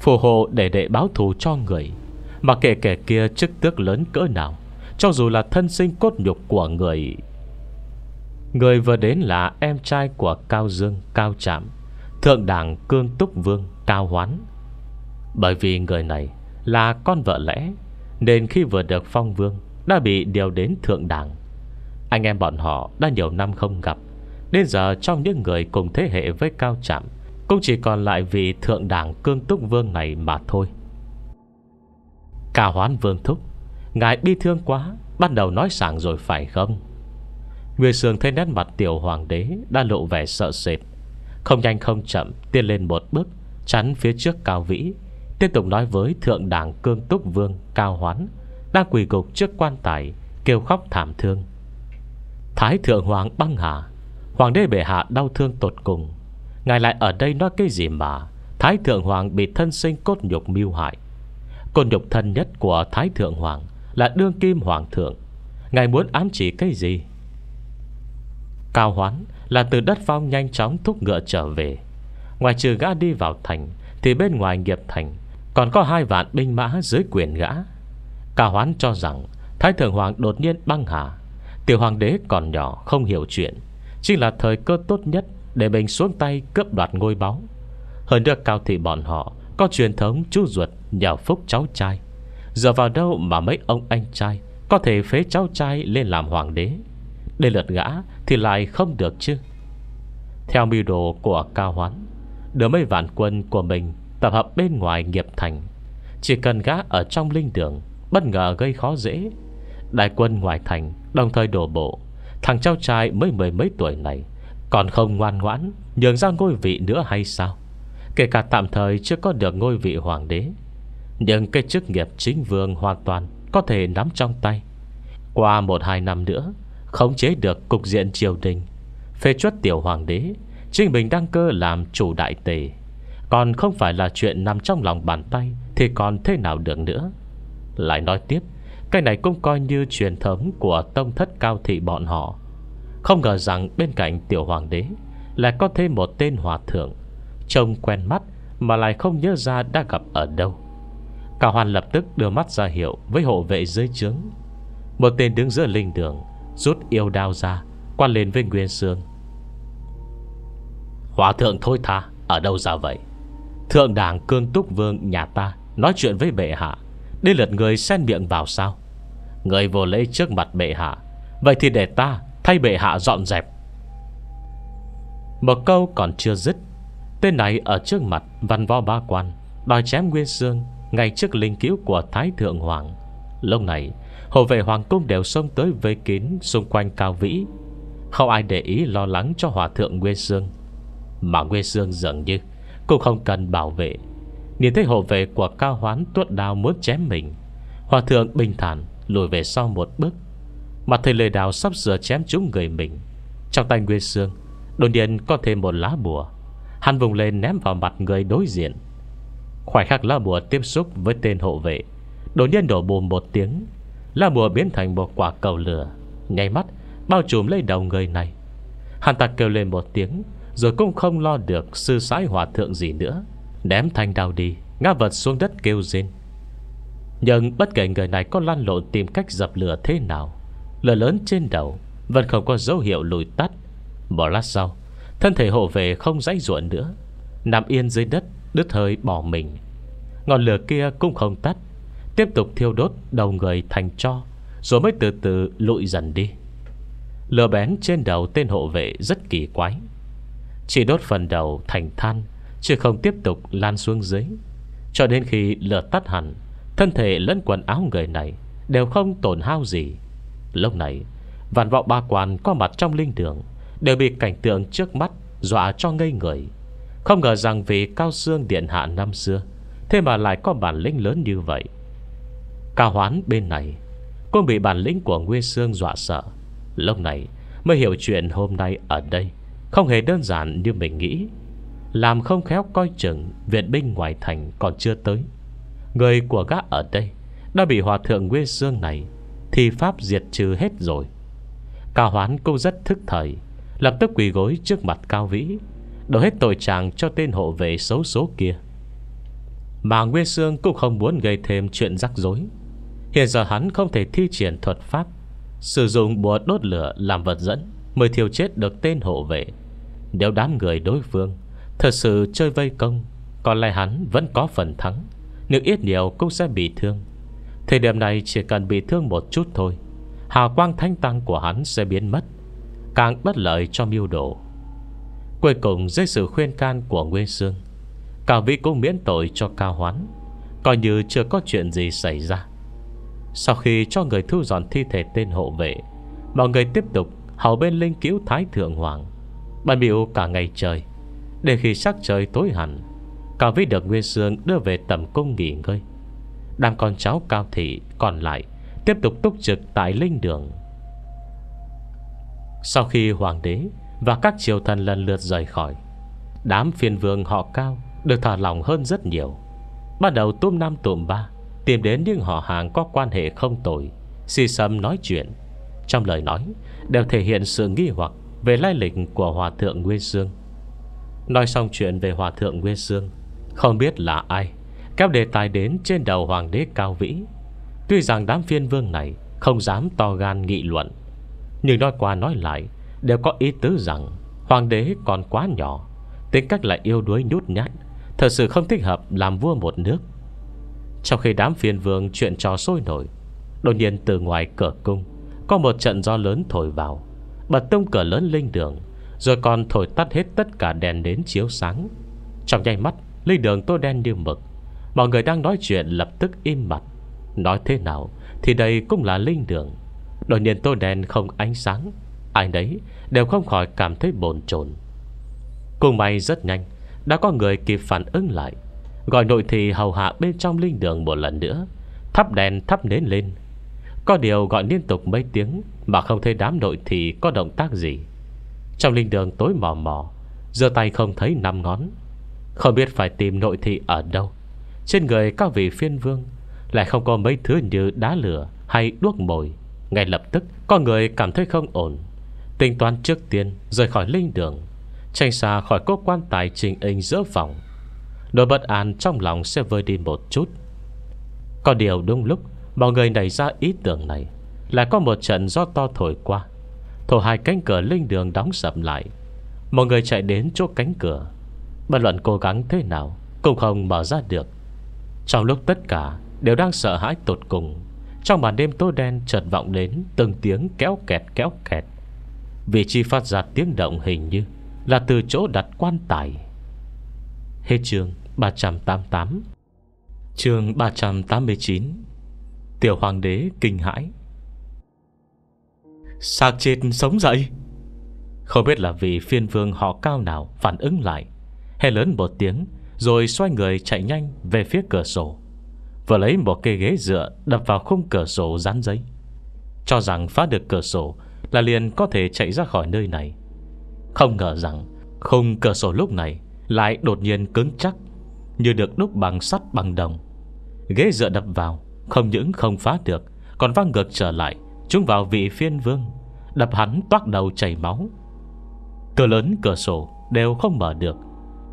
Phù hộ để đệ báo thù cho người Mà kể kẻ kia chức tước lớn cỡ nào Cho dù là thân sinh cốt nhục của người Người vừa đến là em trai của Cao Dương Cao Trạm Thượng đảng Cương Túc Vương Cao Hoán Bởi vì người này là con vợ lẽ Nên khi vừa được phong vương Đã bị điều đến thượng đảng Anh em bọn họ đã nhiều năm không gặp nên giờ trong những người cùng thế hệ với Cao Trạm cũng chỉ còn lại vị thượng đảng cương túc vương này mà thôi cao hoán vương thúc Ngài bi thương quá Bắt đầu nói sảng rồi phải không Người sường thấy nét mặt tiểu hoàng đế Đã lộ vẻ sợ sệt Không nhanh không chậm Tiến lên một bước Chắn phía trước cao vĩ Tiếp tục nói với thượng đảng cương túc vương Cao Hoán Đang quỳ gục trước quan tài Kêu khóc thảm thương Thái thượng hoàng băng hà Hoàng đế bệ hạ đau thương tột cùng Ngài lại ở đây nói cái gì mà Thái Thượng Hoàng bị thân sinh cốt nhục mưu hại Cốt nhục thân nhất của Thái Thượng Hoàng Là đương kim Hoàng Thượng Ngài muốn ám chỉ cái gì Cao hoán là từ đất phong nhanh chóng thúc ngựa trở về Ngoài trừ gã đi vào thành Thì bên ngoài nghiệp thành Còn có hai vạn binh mã dưới quyền gã Cao hoán cho rằng Thái Thượng Hoàng đột nhiên băng hà Tiểu Hoàng đế còn nhỏ không hiểu chuyện Chính là thời cơ tốt nhất để mình xuống tay cướp đoạt ngôi báu Hơn nữa cao thị bọn họ Có truyền thống chú ruột nhờ phúc cháu trai Giờ vào đâu mà mấy ông anh trai Có thể phế cháu trai lên làm hoàng đế Để lượt gã Thì lại không được chứ Theo mưu đồ của Cao Hoán Đưa mấy vạn quân của mình Tập hợp bên ngoài nghiệp thành Chỉ cần gã ở trong linh đường Bất ngờ gây khó dễ Đại quân ngoài thành Đồng thời đổ bộ Thằng cháu trai mới mười mấy tuổi này còn không ngoan ngoãn Nhường ra ngôi vị nữa hay sao Kể cả tạm thời chưa có được ngôi vị hoàng đế Nhưng cái chức nghiệp chính vương hoàn toàn Có thể nắm trong tay Qua một hai năm nữa Khống chế được cục diện triều đình Phê chuất tiểu hoàng đế Trinh Bình đăng cơ làm chủ đại tề Còn không phải là chuyện nằm trong lòng bàn tay Thì còn thế nào được nữa Lại nói tiếp Cái này cũng coi như truyền thống của tông thất cao thị bọn họ không ngờ rằng bên cạnh tiểu hoàng đế Lại có thêm một tên hòa thượng Trông quen mắt Mà lại không nhớ ra đã gặp ở đâu Cả hoàn lập tức đưa mắt ra hiệu Với hộ vệ dưới trướng Một tên đứng giữa linh đường Rút yêu đao ra Quan lên với Nguyên Sương Hòa thượng thôi tha Ở đâu ra vậy Thượng đảng cương túc vương nhà ta Nói chuyện với bệ hạ Đến lượt người xen miệng vào sao Người vô lễ trước mặt bệ hạ Vậy thì để ta Thay bệ hạ dọn dẹp Một câu còn chưa dứt Tên này ở trước mặt văn võ ba quan Đòi chém Nguyên Sương Ngay trước linh cứu của Thái Thượng Hoàng Lúc này Hồ vệ Hoàng Cung đều xông tới vây kín Xung quanh cao vĩ Không ai để ý lo lắng cho Hòa Thượng Nguyên Sương, Mà Nguyên Sương dường như Cũng không cần bảo vệ Nhìn thấy hộ vệ của cao hoán tuốt đao muốn chém mình Hòa thượng bình thản lùi về sau một bước mà thầy lời đào sắp sửa chém trúng người mình Trong tay Nguyên xương Đột nhiên có thêm một lá bùa Hắn vùng lên ném vào mặt người đối diện Khoảnh khắc lá bùa tiếp xúc với tên hộ vệ Đột nhiên đổ bùm một tiếng Lá bùa biến thành một quả cầu lửa Nháy mắt bao trùm lấy đầu người này Hắn ta kêu lên một tiếng Rồi cũng không lo được sư sãi hòa thượng gì nữa Ném thanh đào đi Ngã vật xuống đất kêu rên Nhưng bất kể người này có lan lộn tìm cách dập lửa thế nào lửa lớn trên đầu vẫn không có dấu hiệu lùi tắt. Bỏ lát sau, thân thể hộ về không dãy ruộng nữa, nằm yên dưới đất, đứt hơi bỏ mình. Ngọn lửa kia cũng không tắt, tiếp tục thiêu đốt đầu người thành cho, rồi mới từ từ lụi dần đi. Lửa bén trên đầu tên hộ vệ rất kỳ quái. Chỉ đốt phần đầu thành than, chứ không tiếp tục lan xuống dưới. Cho đến khi lửa tắt hẳn, thân thể lẫn quần áo người này đều không tổn hao gì. Lúc này Vạn vọng ba quan có mặt trong linh đường Đều bị cảnh tượng trước mắt Dọa cho ngây người Không ngờ rằng vì cao xương điện hạ năm xưa Thế mà lại có bản lĩnh lớn như vậy Cao hoán bên này Cũng bị bản lĩnh của Nguyên Sương dọa sợ Lúc này mới hiểu chuyện hôm nay ở đây Không hề đơn giản như mình nghĩ Làm không khéo coi chừng Viện binh ngoài thành còn chưa tới Người của gã ở đây Đã bị hòa thượng Nguyên Sương này thì Pháp diệt trừ hết rồi Cao Hoán cũng rất thức thời Lập tức quỳ gối trước mặt Cao Vĩ Đổ hết tội trạng cho tên hộ vệ xấu số kia Mà Nguyên Sương cũng không muốn gây thêm chuyện rắc rối Hiện giờ hắn không thể thi triển thuật pháp Sử dụng bùa đốt lửa làm vật dẫn Mới thiêu chết được tên hộ vệ Nếu đám người đối phương Thật sự chơi vây công Còn lại hắn vẫn có phần thắng nếu ít điều cũng sẽ bị thương Thời điểm này chỉ cần bị thương một chút thôi Hào quang thanh tăng của hắn sẽ biến mất Càng bất lợi cho mưu đồ Cuối cùng dưới sự khuyên can của Nguyên Sương Cao vị cũng miễn tội cho Cao Hoán Coi như chưa có chuyện gì xảy ra Sau khi cho người thu dọn thi thể tên hộ vệ Mọi người tiếp tục hầu bên linh cứu Thái Thượng Hoàng Bàn biểu cả ngày trời Để khi sắc trời tối hẳn Cao vị được Nguyên Sương đưa về tầm cung nghỉ ngơi đang con cháu cao thị còn lại Tiếp tục túc trực tại linh đường Sau khi hoàng đế Và các triều thần lần lượt rời khỏi Đám phiên vương họ cao Được thả lòng hơn rất nhiều Bắt đầu tôm năm tụm ba Tìm đến những họ hàng có quan hệ không tồi xì sâm nói chuyện Trong lời nói đều thể hiện sự nghi hoặc Về lai lịch của Hòa Thượng Nguyên Dương Nói xong chuyện về Hòa Thượng Nguyên Dương Không biết là ai Kéo đề tài đến trên đầu hoàng đế cao vĩ Tuy rằng đám phiên vương này Không dám to gan nghị luận Nhưng nói qua nói lại Đều có ý tứ rằng Hoàng đế còn quá nhỏ Tính cách lại yêu đuối nhút nhát Thật sự không thích hợp làm vua một nước Trong khi đám phiên vương chuyện trò sôi nổi Đột nhiên từ ngoài cửa cung Có một trận gió lớn thổi vào Bật tung cửa lớn linh đường Rồi còn thổi tắt hết tất cả đèn đến chiếu sáng Trong nháy mắt Linh đường tối đen như mực Mọi người đang nói chuyện lập tức im mặt Nói thế nào Thì đây cũng là linh đường Đột nhiên tô đen không ánh sáng Ai đấy đều không khỏi cảm thấy bồn chồn Cùng may rất nhanh Đã có người kịp phản ứng lại Gọi nội thị hầu hạ bên trong linh đường một lần nữa Thắp đèn thắp nến lên Có điều gọi liên tục mấy tiếng Mà không thấy đám nội thị có động tác gì Trong linh đường tối mò mò Giơ tay không thấy năm ngón Không biết phải tìm nội thị ở đâu trên người các vị phiên vương Lại không có mấy thứ như đá lửa Hay đuốc mồi Ngay lập tức có người cảm thấy không ổn Tính toán trước tiên rời khỏi linh đường Tranh xa khỏi cốt quan tài trình hình giữa phòng Nỗi bất an trong lòng sẽ vơi đi một chút Có điều đúng lúc Mọi người nảy ra ý tưởng này Lại có một trận gió to thổi qua Thổ hai cánh cửa linh đường đóng sầm lại Mọi người chạy đến chỗ cánh cửa Bất luận cố gắng thế nào Cũng không mở ra được trong lúc tất cả đều đang sợ hãi tột cùng Trong màn đêm tối đen chợt vọng đến Từng tiếng kéo kẹt kéo kẹt Vị trí phát ra tiếng động hình như Là từ chỗ đặt quan tài Hết chương 388 chương 389 Tiểu hoàng đế kinh hãi Sạc chết sống dậy Không biết là vì phiên vương họ cao nào phản ứng lại Hay lớn một tiếng rồi xoay người chạy nhanh về phía cửa sổ Vừa lấy một cây ghế dựa Đập vào khung cửa sổ dán giấy Cho rằng phá được cửa sổ Là liền có thể chạy ra khỏi nơi này Không ngờ rằng Khung cửa sổ lúc này Lại đột nhiên cứng chắc Như được đúc bằng sắt bằng đồng Ghế dựa đập vào Không những không phá được Còn văng ngược trở lại Chúng vào vị phiên vương Đập hắn toát đầu chảy máu Cửa lớn cửa sổ đều không mở được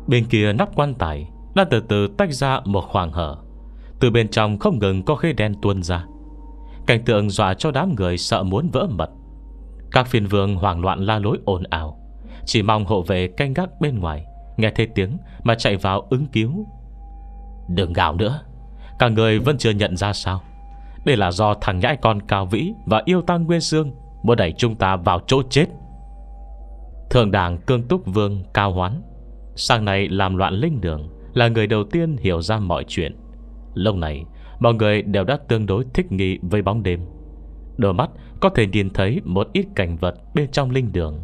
Bên kia nắp quan tài Đã từ từ tách ra một khoảng hở Từ bên trong không ngừng có khế đen tuôn ra Cảnh tượng dọa cho đám người sợ muốn vỡ mật Các phiên vương hoảng loạn la lối ồn ào Chỉ mong hộ vệ canh gác bên ngoài Nghe thấy tiếng mà chạy vào ứng cứu Đừng gào nữa Cả người vẫn chưa nhận ra sao Đây là do thằng nhãi con Cao Vĩ Và yêu tăng Nguyên Dương Muốn đẩy chúng ta vào chỗ chết Thượng đảng Cương Túc Vương Cao Hoán Sang này làm loạn linh đường Là người đầu tiên hiểu ra mọi chuyện Lâu này Mọi người đều đã tương đối thích nghi với bóng đêm Đôi mắt có thể nhìn thấy Một ít cảnh vật bên trong linh đường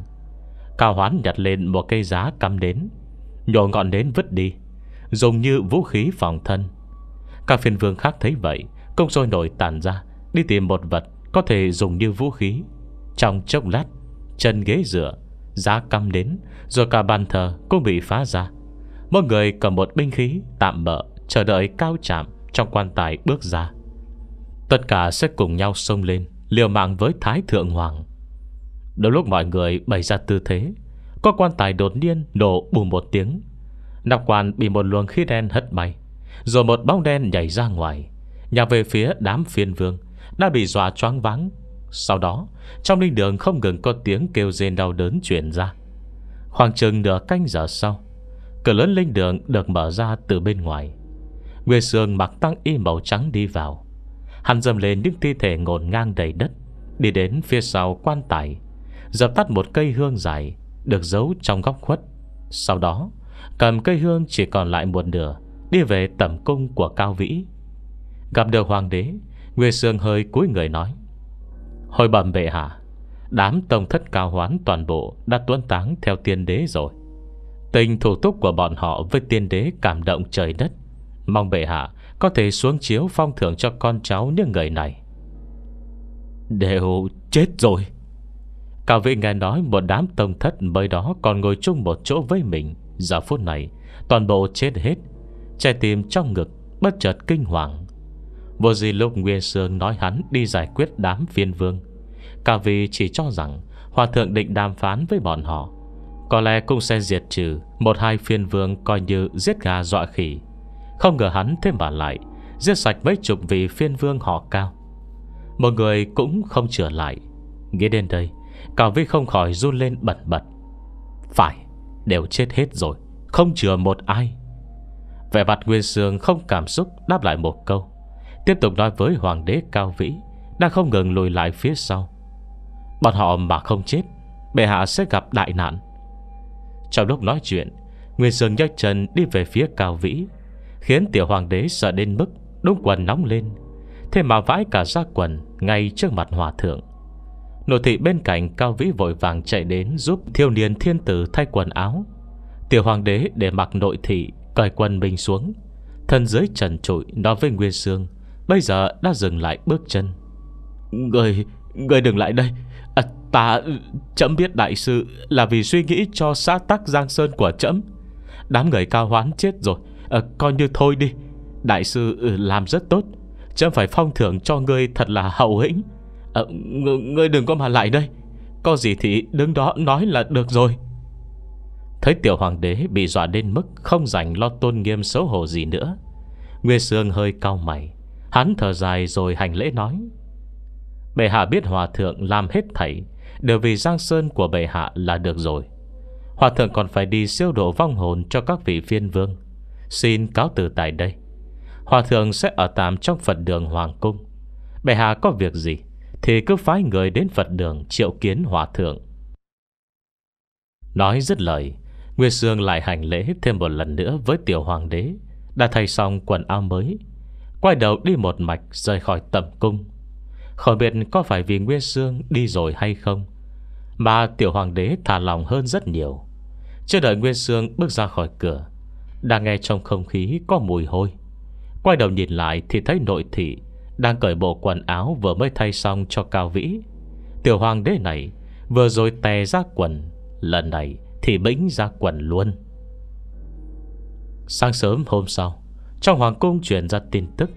Cao hoán nhặt lên một cây giá cắm đến Nhổ ngọn đến vứt đi Dùng như vũ khí phòng thân Các phiên vương khác thấy vậy Công sôi nổi tàn ra Đi tìm một vật có thể dùng như vũ khí Trong chốc lát Chân ghế dựa Giá cắm đến rồi cả bàn thờ cũng bị phá ra Mỗi người cầm một binh khí tạm bỡ Chờ đợi cao chạm trong quan tài bước ra Tất cả sẽ cùng nhau xông lên Liều mạng với Thái Thượng Hoàng Đúng lúc mọi người bày ra tư thế Có quan tài đột nhiên nổ bùm một tiếng Nạp quan bị một luồng khí đen hất bay Rồi một bóng đen nhảy ra ngoài Nhạc về phía đám phiên vương Đã bị dọa choáng váng Sau đó Trong linh đường không ngừng có tiếng kêu rên đau đớn chuyển ra Khoảng chừng nửa canh giờ sau Cửa lớn linh đường được mở ra từ bên ngoài Nguyên Sương mặc tăng y màu trắng đi vào Hắn dầm lên những thi thể ngổn ngang đầy đất Đi đến phía sau quan tài Dập tắt một cây hương dài Được giấu trong góc khuất Sau đó cầm cây hương chỉ còn lại một nửa Đi về tầm cung của Cao Vĩ Gặp được hoàng đế Nguyên Sương hơi cúi người nói Hồi bẩm bệ hạ Đám tông thất cao hoán toàn bộ Đã tuấn táng theo tiên đế rồi Tình thủ túc của bọn họ Với tiên đế cảm động trời đất Mong bệ hạ có thể xuống chiếu phong thưởng cho con cháu những người này Đều chết rồi cả vị nghe nói một đám tông thất mới đó còn ngồi chung một chỗ với mình Giờ phút này toàn bộ chết hết Trái tim trong ngực bất chợt kinh hoàng Vô gì lúc Nguyên Sương nói hắn đi giải quyết đám phiên vương Cả vì chỉ cho rằng Hòa thượng định đàm phán với bọn họ Có lẽ cũng sẽ diệt trừ Một hai phiên vương coi như giết gà dọa khỉ Không ngờ hắn thêm bản lại Giết sạch mấy chục vị phiên vương họ cao Một người cũng không trở lại Nghĩ đến đây Cả vi không khỏi run lên bẩn bật Phải Đều chết hết rồi Không chừa một ai Vẻ mặt Nguyên Sương không cảm xúc đáp lại một câu Tiếp tục nói với Hoàng đế Cao Vĩ Đang không ngừng lùi lại phía sau Bọn họ mà không chết Bệ hạ sẽ gặp đại nạn Trong lúc nói chuyện Nguyên Sương nhấc chân đi về phía Cao Vĩ Khiến tiểu hoàng đế sợ đến mức Đúng quần nóng lên Thế mà vãi cả ra quần Ngay trước mặt hòa thượng Nội thị bên cạnh Cao Vĩ vội vàng chạy đến Giúp thiêu niên thiên tử thay quần áo Tiểu hoàng đế để mặc nội thị Cởi quần mình xuống Thân dưới trần trụi nói với Nguyên Sương Bây giờ đã dừng lại bước chân Người, người đừng lại đây Ta ừ, chấm biết đại sự Là vì suy nghĩ cho xã tắc Giang Sơn của chấm Đám người cao hoán chết rồi à, Coi như thôi đi Đại sư ừ, làm rất tốt Chấm phải phong thưởng cho ngươi thật là hậu hĩnh à, ng Ngươi đừng có mà lại đây Có gì thì đứng đó nói là được rồi Thấy tiểu hoàng đế bị dọa đến mức Không rảnh lo tôn nghiêm xấu hổ gì nữa Nguyên Sương hơi cao mày Hắn thở dài rồi hành lễ nói Bệ hạ biết hòa thượng làm hết thảy Đều vì Giang Sơn của bệ hạ là được rồi Hòa thượng còn phải đi siêu độ vong hồn cho các vị phiên vương Xin cáo từ tại đây Hòa thượng sẽ ở tạm trong Phật đường Hoàng Cung Bệ hạ có việc gì Thì cứ phái người đến Phật đường triệu kiến hòa thượng Nói dứt lời Nguyệt Sương lại hành lễ thêm một lần nữa với tiểu hoàng đế Đã thay xong quần áo mới Quay đầu đi một mạch rời khỏi tầm cung Khỏi biệt có phải vì Nguyên Sương đi rồi hay không mà tiểu hoàng đế thả lòng hơn rất nhiều Chưa đợi Nguyên Sương bước ra khỏi cửa Đang nghe trong không khí có mùi hôi Quay đầu nhìn lại thì thấy nội thị Đang cởi bộ quần áo vừa mới thay xong cho Cao Vĩ Tiểu hoàng đế này Vừa rồi tè ra quần Lần này thì bĩnh ra quần luôn Sáng sớm hôm sau Trong hoàng cung truyền ra tin tức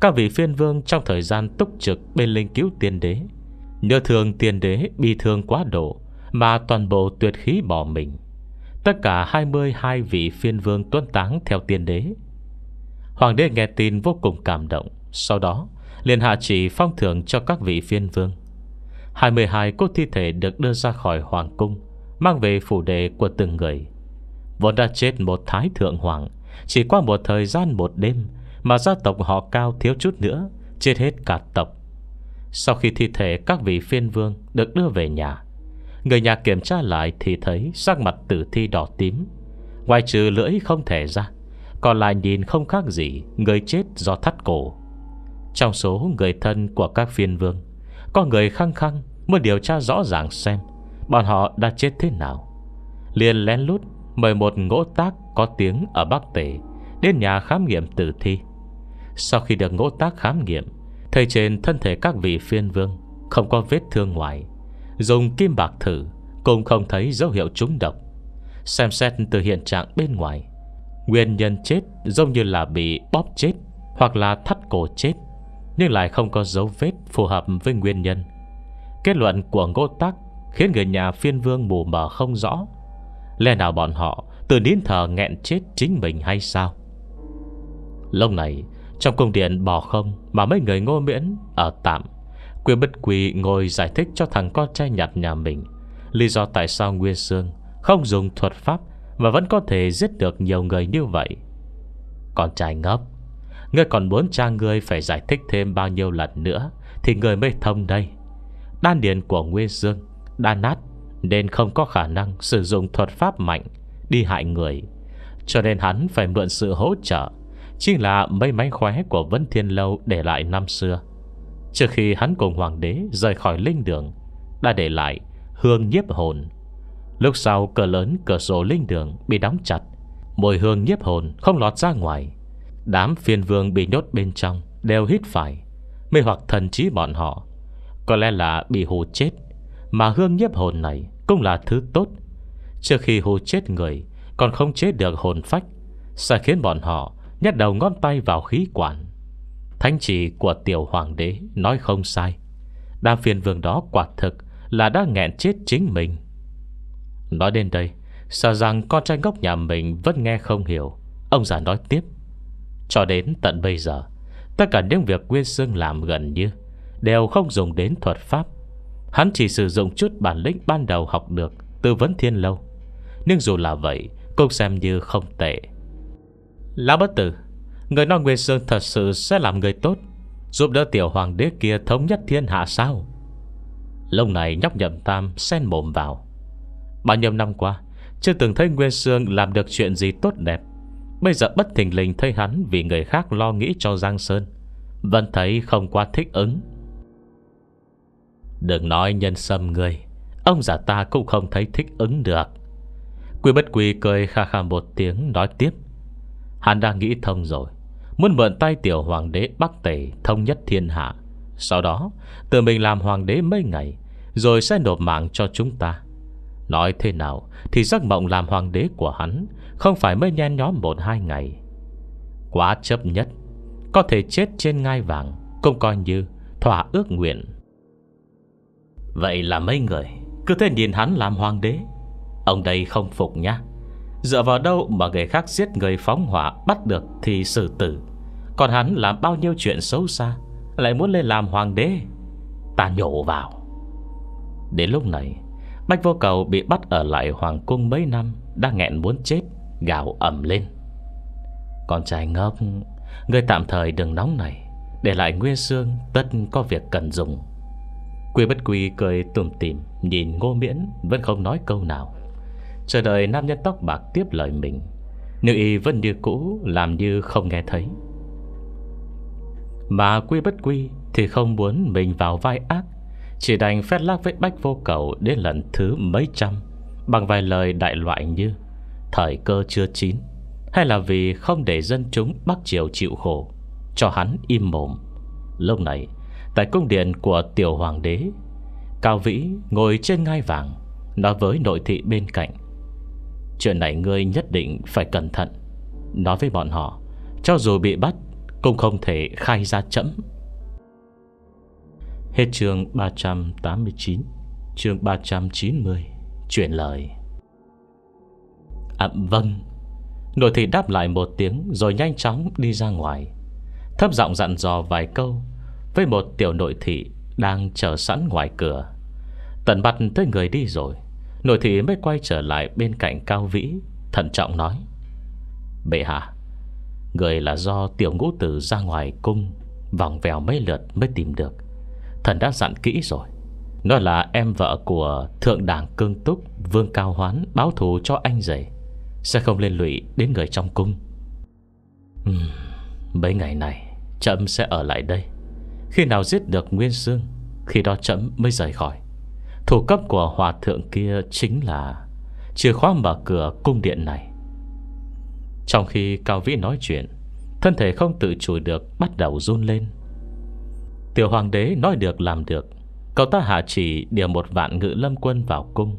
Các vị phiên vương trong thời gian túc trực bên linh cứu tiên đế Nhớ thương tiền đế bị thương quá độ Mà toàn bộ tuyệt khí bỏ mình Tất cả 22 vị phiên vương tuân táng theo tiên đế Hoàng đế nghe tin vô cùng cảm động Sau đó liền hạ chỉ phong thưởng cho các vị phiên vương 22 cốt thi thể được đưa ra khỏi hoàng cung Mang về phủ đệ của từng người Vốn đã chết một thái thượng hoàng Chỉ qua một thời gian một đêm Mà gia tộc họ cao thiếu chút nữa Chết hết cả tộc sau khi thi thể các vị phiên vương Được đưa về nhà Người nhà kiểm tra lại thì thấy Sắc mặt tử thi đỏ tím Ngoài trừ lưỡi không thể ra Còn lại nhìn không khác gì Người chết do thắt cổ Trong số người thân của các phiên vương Có người khăng khăng Muốn điều tra rõ ràng xem Bọn họ đã chết thế nào liền lén lút mời một ngỗ tác Có tiếng ở Bắc Tể Đến nhà khám nghiệm tử thi Sau khi được ngỗ tác khám nghiệm Thấy trên thân thể các vị phiên vương Không có vết thương ngoài Dùng kim bạc thử Cũng không thấy dấu hiệu trúng độc Xem xét từ hiện trạng bên ngoài Nguyên nhân chết giống như là bị bóp chết Hoặc là thắt cổ chết Nhưng lại không có dấu vết phù hợp với nguyên nhân Kết luận của ngô tắc Khiến người nhà phiên vương mù mờ không rõ Lẽ nào bọn họ Từ nín thờ nghẹn chết chính mình hay sao Lâu này trong cung điện bỏ không Mà mấy người ngô miễn ở tạm Quyên Bất Quỳ ngồi giải thích cho thằng con trai nhặt nhà mình Lý do tại sao Nguyên Sương Không dùng thuật pháp Mà vẫn có thể giết được nhiều người như vậy Con trai ngốc Ngươi còn muốn cha ngươi phải giải thích thêm bao nhiêu lần nữa Thì người mới thông đây Đan điền của Nguyên Dương Đã nát Nên không có khả năng sử dụng thuật pháp mạnh Đi hại người Cho nên hắn phải mượn sự hỗ trợ chính là mấy mánh khóe của vân Thiên Lâu để lại năm xưa. Trước khi hắn cùng hoàng đế rời khỏi linh đường, đã để lại hương nhiếp hồn. Lúc sau cửa lớn cửa sổ linh đường bị đóng chặt, mùi hương nhiếp hồn không lọt ra ngoài. Đám phiên vương bị nhốt bên trong đều hít phải, mê hoặc thần trí bọn họ. Có lẽ là bị hù chết, mà hương nhiếp hồn này cũng là thứ tốt. Trước khi hù chết người, còn không chết được hồn phách, sẽ khiến bọn họ Nhét đầu ngón tay vào khí quản Thánh chỉ của tiểu hoàng đế Nói không sai Đa phiền vương đó quả thực Là đã nghẹn chết chính mình Nói đến đây Sợ rằng con trai gốc nhà mình vẫn nghe không hiểu Ông già nói tiếp Cho đến tận bây giờ Tất cả những việc nguyên Sương làm gần như Đều không dùng đến thuật pháp Hắn chỉ sử dụng chút bản lĩnh ban đầu học được Từ vấn thiên lâu Nhưng dù là vậy Cũng xem như không tệ Lão bất tử Người nói Nguyên sương thật sự sẽ làm người tốt Giúp đỡ tiểu hoàng đế kia thống nhất thiên hạ sao lông này nhóc nhậm tam sen mồm vào Bao nhiêu năm qua Chưa từng thấy Nguyên Sương làm được chuyện gì tốt đẹp Bây giờ bất thình lình thấy hắn Vì người khác lo nghĩ cho Giang Sơn Vẫn thấy không quá thích ứng Đừng nói nhân sâm người Ông già ta cũng không thấy thích ứng được Quy bất quy cười kha kha một tiếng nói tiếp Hắn đã nghĩ thông rồi Muốn mượn tay tiểu hoàng đế Bắc Tề Thông nhất thiên hạ Sau đó tự mình làm hoàng đế mấy ngày Rồi sẽ nộp mạng cho chúng ta Nói thế nào Thì giấc mộng làm hoàng đế của hắn Không phải mới nhen nhóm một hai ngày Quá chấp nhất Có thể chết trên ngai vàng Cũng coi như thỏa ước nguyện Vậy là mấy người Cứ thế nhìn hắn làm hoàng đế Ông đây không phục nhá Dựa vào đâu mà người khác giết người phóng hỏa Bắt được thì xử tử Còn hắn làm bao nhiêu chuyện xấu xa Lại muốn lên làm hoàng đế Ta nhổ vào Đến lúc này Bách vô cầu bị bắt ở lại hoàng cung mấy năm Đang nghẹn muốn chết Gào ẩm lên Con trai ngốc Người tạm thời đừng nóng này Để lại nguyên xương tất có việc cần dùng Quy bất quy cười tùm tìm Nhìn ngô miễn vẫn không nói câu nào Chờ đợi nam nhân tóc bạc tiếp lời mình nữ y vẫn như cũ Làm như không nghe thấy Mà quy bất quy Thì không muốn mình vào vai ác Chỉ đành phép lác với bách vô cầu Đến lần thứ mấy trăm Bằng vài lời đại loại như Thời cơ chưa chín Hay là vì không để dân chúng Bắc Triều chịu khổ Cho hắn im mồm Lúc này Tại cung điện của tiểu hoàng đế Cao Vĩ ngồi trên ngai vàng Nói với nội thị bên cạnh Chuyện này ngươi nhất định phải cẩn thận Nói với bọn họ Cho dù bị bắt Cũng không thể khai ra chẫm Hết chương 389 Chương 390 Chuyển lời À vâng Nội thị đáp lại một tiếng Rồi nhanh chóng đi ra ngoài Thấp giọng dặn dò vài câu Với một tiểu nội thị Đang chờ sẵn ngoài cửa Tận mặt tới người đi rồi Nội thị mới quay trở lại bên cạnh Cao Vĩ Thận trọng nói Bệ hạ Người là do tiểu ngũ tử ra ngoài cung Vòng vèo mấy lượt mới tìm được Thần đã dặn kỹ rồi Nó là em vợ của Thượng đảng Cương Túc Vương Cao Hoán báo thù cho anh rể Sẽ không liên lụy đến người trong cung uhm, Mấy ngày này chậm sẽ ở lại đây Khi nào giết được Nguyên Sương Khi đó chậm mới rời khỏi Thủ cấp của hòa thượng kia chính là Chìa khóa mở cửa cung điện này Trong khi Cao Vĩ nói chuyện Thân thể không tự chủ được Bắt đầu run lên Tiểu hoàng đế nói được làm được Cậu ta hạ chỉ điều một vạn ngự lâm quân vào cung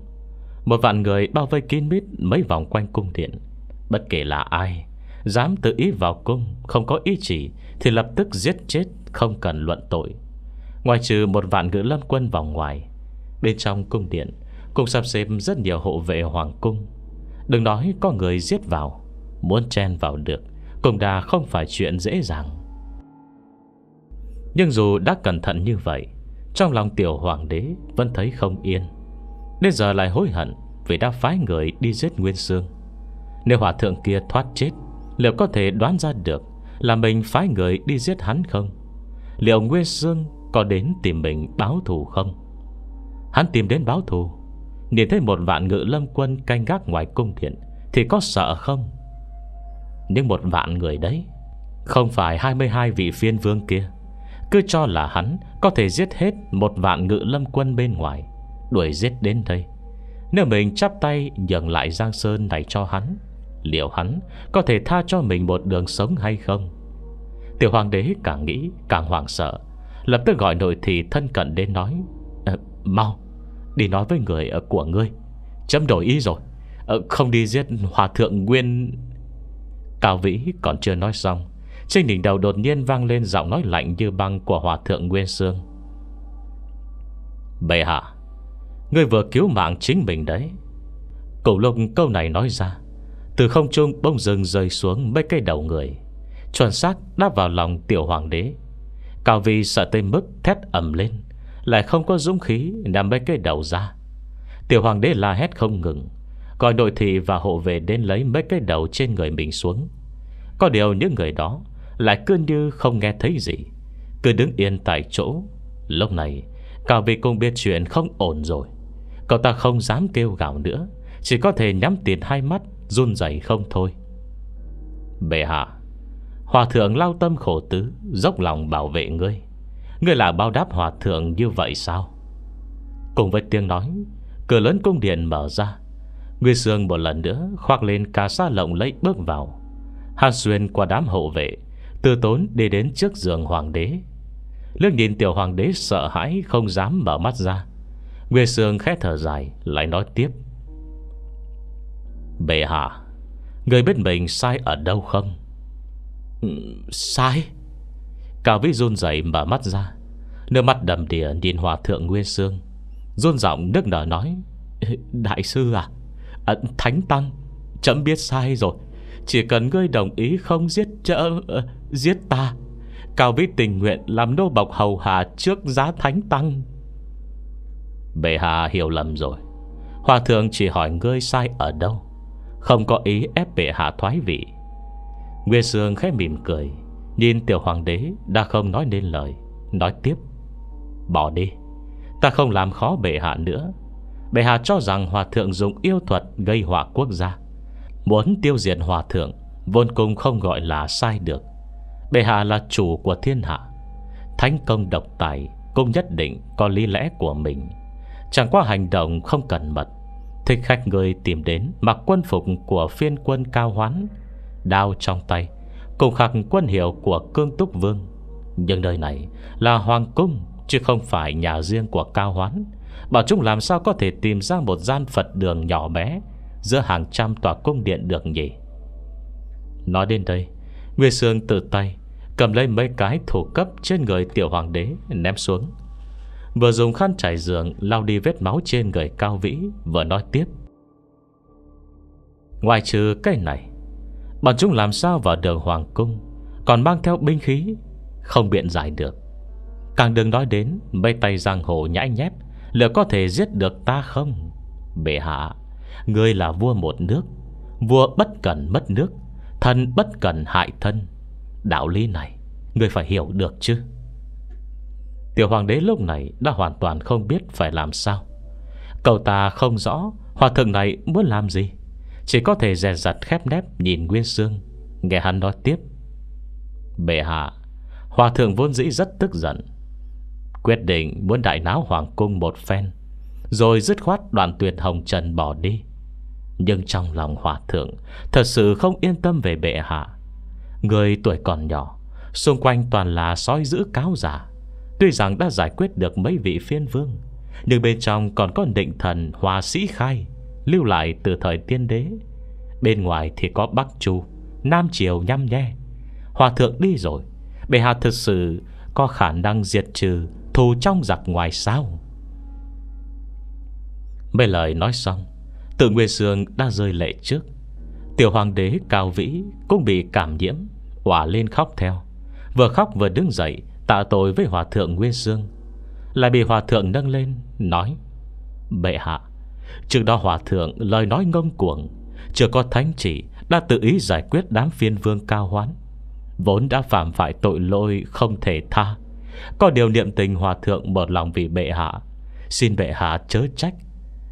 Một vạn người bao vây kín mít Mấy vòng quanh cung điện Bất kể là ai Dám tự ý vào cung Không có ý chỉ Thì lập tức giết chết Không cần luận tội Ngoài trừ một vạn ngự lâm quân vào ngoài Bên trong cung điện Cũng sắp xếp rất nhiều hộ vệ hoàng cung Đừng nói có người giết vào Muốn chen vào được Cũng đã không phải chuyện dễ dàng Nhưng dù đã cẩn thận như vậy Trong lòng tiểu hoàng đế Vẫn thấy không yên Đến giờ lại hối hận Vì đã phái người đi giết Nguyên Sương Nếu hòa thượng kia thoát chết Liệu có thể đoán ra được Là mình phái người đi giết hắn không Liệu Nguyên Sương có đến tìm mình báo thù không Hắn tìm đến báo thù Nhìn thấy một vạn ngự lâm quân canh gác ngoài cung điện Thì có sợ không Nhưng một vạn người đấy Không phải 22 vị phiên vương kia Cứ cho là hắn Có thể giết hết một vạn ngự lâm quân bên ngoài Đuổi giết đến đây Nếu mình chắp tay nhường lại Giang Sơn này cho hắn Liệu hắn có thể tha cho mình một đường sống hay không Tiểu hoàng đế càng nghĩ càng hoảng sợ Lập tức gọi nội thị thân cận đến nói ờ, Mau Đi nói với người ờ, của ngươi Chấm đổi ý rồi ờ, Không đi giết hòa thượng Nguyên Cao Vĩ còn chưa nói xong Trên đỉnh đầu đột nhiên vang lên giọng nói lạnh như băng của hòa thượng Nguyên Sương Bệ hạ Ngươi vừa cứu mạng chính mình đấy Cổ lục câu này nói ra Từ không trung bông rừng rơi xuống mấy cây đầu người Chuẩn xác đáp vào lòng tiểu hoàng đế Cao vĩ sợ tới mức thét ẩm lên lại không có dũng khí nằm mấy cái đầu ra Tiểu hoàng đế la hét không ngừng Gọi nội thị và hộ vệ đến lấy mấy cái đầu trên người mình xuống Có điều những người đó Lại cứ như không nghe thấy gì Cứ đứng yên tại chỗ Lúc này cao vì cũng biết chuyện không ổn rồi Cậu ta không dám kêu gào nữa Chỉ có thể nhắm tiền hai mắt Run rẩy không thôi Bệ hạ Hòa thượng lao tâm khổ tứ Dốc lòng bảo vệ ngươi Ngươi là bao đáp hòa thượng như vậy sao Cùng với tiếng nói Cửa lớn cung điện mở ra Nguyên Sương một lần nữa khoác lên cà sa lộng lấy bước vào Hàn Xuyên qua đám hộ vệ Từ tốn đi đến trước giường hoàng đế Lước nhìn tiểu hoàng đế sợ hãi Không dám mở mắt ra Nguyên Sương khẽ thở dài Lại nói tiếp Bệ hạ Người biết mình sai ở đâu không ừ, Sai Sai Cao với run dậy mở mắt ra Nước mắt đầm đìa nhìn hòa thượng Nguyên Sương Run giọng nước nở nói Đại sư à, ẩn Thánh Tăng Chấm biết sai rồi Chỉ cần ngươi đồng ý không giết chợ uh, ờ, Giết ta Cao Vĩ tình nguyện làm nô bọc hầu hạ trước giá Thánh Tăng Bệ hạ hiểu lầm rồi Hòa thượng chỉ hỏi ngươi sai ở đâu Không có ý ép bệ hạ thoái vị Nguyên Sương khẽ mỉm cười Nhìn tiểu hoàng đế đã không nói nên lời Nói tiếp Bỏ đi Ta không làm khó bệ hạ nữa Bệ hạ cho rằng hòa thượng dùng yêu thuật gây họa quốc gia Muốn tiêu diệt hòa thượng Vốn cùng không gọi là sai được Bệ hạ là chủ của thiên hạ Thánh công độc tài Cũng nhất định có lý lẽ của mình Chẳng qua hành động không cần mật Thích khách người tìm đến Mặc quân phục của phiên quân cao hoán Đao trong tay Cùng khắc quân hiệu của Cương Túc Vương Nhưng nơi này là Hoàng Cung Chứ không phải nhà riêng của Cao Hoán Bảo chúng làm sao có thể tìm ra một gian Phật đường nhỏ bé Giữa hàng trăm tòa cung điện được nhỉ Nói đến đây Nguyên Sương tự tay Cầm lấy mấy cái thủ cấp trên người tiểu hoàng đế Ném xuống Vừa dùng khăn trải giường lau đi vết máu trên người cao vĩ Vừa nói tiếp Ngoài trừ cái này Bọn chúng làm sao vào đường Hoàng Cung Còn mang theo binh khí Không biện giải được Càng đừng nói đến mấy tay giang hồ nhãi nhép Liệu có thể giết được ta không Bệ hạ Ngươi là vua một nước Vua bất cần mất nước Thân bất cần hại thân Đạo lý này Ngươi phải hiểu được chứ Tiểu hoàng đế lúc này Đã hoàn toàn không biết phải làm sao Cậu ta không rõ Hòa thượng này muốn làm gì chỉ có thể rèn rặt khép nép nhìn Nguyên Sương Nghe hắn nói tiếp Bệ hạ Hòa thượng vốn dĩ rất tức giận Quyết định muốn đại náo hoàng cung một phen Rồi dứt khoát đoàn tuyệt hồng trần bỏ đi Nhưng trong lòng hòa thượng Thật sự không yên tâm về bệ hạ Người tuổi còn nhỏ Xung quanh toàn là sói giữ cáo giả Tuy rằng đã giải quyết được mấy vị phiên vương Nhưng bên trong còn có định thần hòa sĩ khai lưu lại từ thời tiên đế. Bên ngoài thì có Bắc Chu, Nam Triều nhăm nhe. Hòa thượng đi rồi, bệ hạ thực sự có khả năng diệt trừ thù trong giặc ngoài sao? Mấy lời nói xong, tự Nguyên Sương đã rơi lệ trước. Tiểu hoàng đế Cao Vĩ cũng bị cảm nhiễm, quả lên khóc theo. Vừa khóc vừa đứng dậy, tạ tội với hòa thượng Nguyên Sương. Lại bị hòa thượng nâng lên, nói, Bệ hạ, Trước đó hòa thượng lời nói ngông cuồng Chưa có thánh chỉ Đã tự ý giải quyết đám phiên vương cao hoán Vốn đã phạm phải tội lỗi Không thể tha Có điều niệm tình hòa thượng một lòng vì bệ hạ Xin bệ hạ chớ trách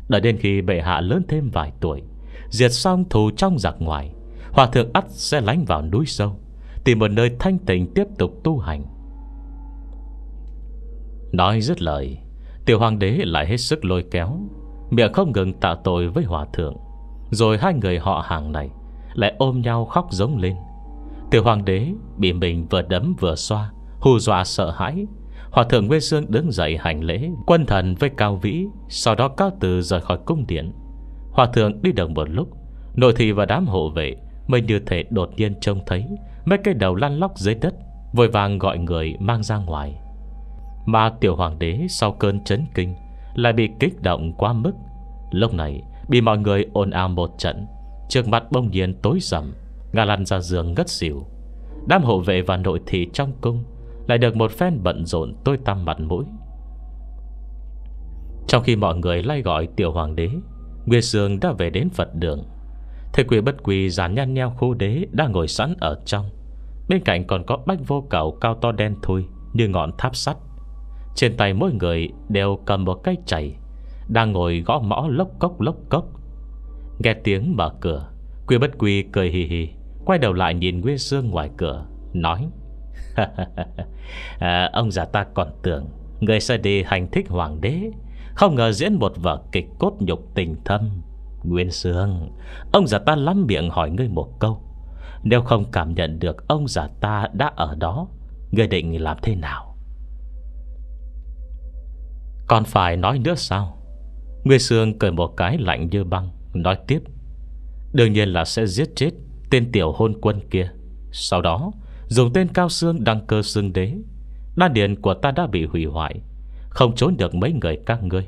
Đợi đến khi bệ hạ lớn thêm vài tuổi Diệt xong thù trong giặc ngoài Hòa thượng ắt sẽ lánh vào núi sâu Tìm một nơi thanh tịnh tiếp tục tu hành Nói dứt lời Tiểu hoàng đế lại hết sức lôi kéo Miệng không ngừng tạ tội với hòa thượng Rồi hai người họ hàng này Lại ôm nhau khóc giống lên Tiểu hoàng đế bị mình vừa đấm vừa xoa Hù dọa sợ hãi Hòa thượng Nguyên Sương đứng dậy hành lễ Quân thần với cao vĩ Sau đó cao từ rời khỏi cung điện Hòa thượng đi được một lúc Nội thị và đám hộ vệ Mới như thể đột nhiên trông thấy Mấy cái đầu lăn lóc dưới đất Vội vàng gọi người mang ra ngoài Mà tiểu hoàng đế sau cơn chấn kinh lại bị kích động quá mức Lúc này bị mọi người ồn ào một trận Trước mặt bông nhiên tối sầm Ngà lăn ra giường ngất xỉu Đám hộ vệ và nội thị trong cung Lại được một phen bận rộn tôi tăm mặt mũi Trong khi mọi người lay gọi tiểu hoàng đế Nguyên Sương đã về đến Phật đường Thầy quỷ bất quỳ dàn nhăn nheo khu đế đang ngồi sẵn ở trong Bên cạnh còn có bách vô cầu cao to đen thui Như ngọn tháp sắt trên tay mỗi người đều cầm một cái chảy Đang ngồi gõ mõ lốc cốc lốc cốc Nghe tiếng mở cửa Quy bất quy cười hì hì Quay đầu lại nhìn Nguyên Dương ngoài cửa Nói à, Ông già ta còn tưởng Người sẽ đi hành thích hoàng đế Không ngờ diễn một vở kịch cốt nhục tình thâm Nguyên Dương Ông già ta lắm miệng hỏi ngươi một câu Nếu không cảm nhận được ông già ta đã ở đó Ngươi định làm thế nào còn phải nói nữa sao Nguyên Sương cười một cái lạnh như băng Nói tiếp Đương nhiên là sẽ giết chết Tên tiểu hôn quân kia Sau đó dùng tên cao xương đăng cơ xương đế Đan điền của ta đã bị hủy hoại Không trốn được mấy người các ngươi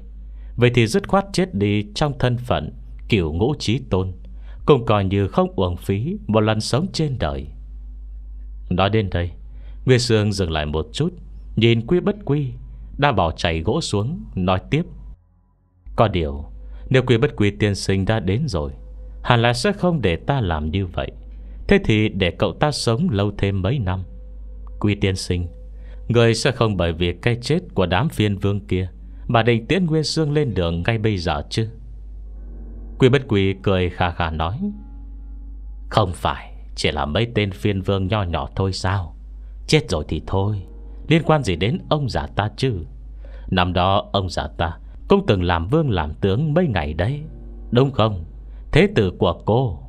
Vậy thì dứt khoát chết đi Trong thân phận kiểu ngũ trí tôn Cũng coi như không uổng phí Một lần sống trên đời Nói đến đây Nguyên Sương dừng lại một chút Nhìn quy bất quy đã bỏ chảy gỗ xuống Nói tiếp Có điều Nếu quý bất quý tiên sinh đã đến rồi Hẳn là sẽ không để ta làm như vậy Thế thì để cậu ta sống lâu thêm mấy năm Quý tiên sinh Người sẽ không bởi vì cái chết của đám phiên vương kia Mà định tiễn Nguyên Sương lên đường ngay bây giờ chứ Quý bất quý cười khà khà nói Không phải Chỉ là mấy tên phiên vương nho nhỏ thôi sao Chết rồi thì thôi Liên quan gì đến ông giả ta chứ Năm đó ông giả ta Cũng từng làm vương làm tướng mấy ngày đấy Đúng không Thế tử của cô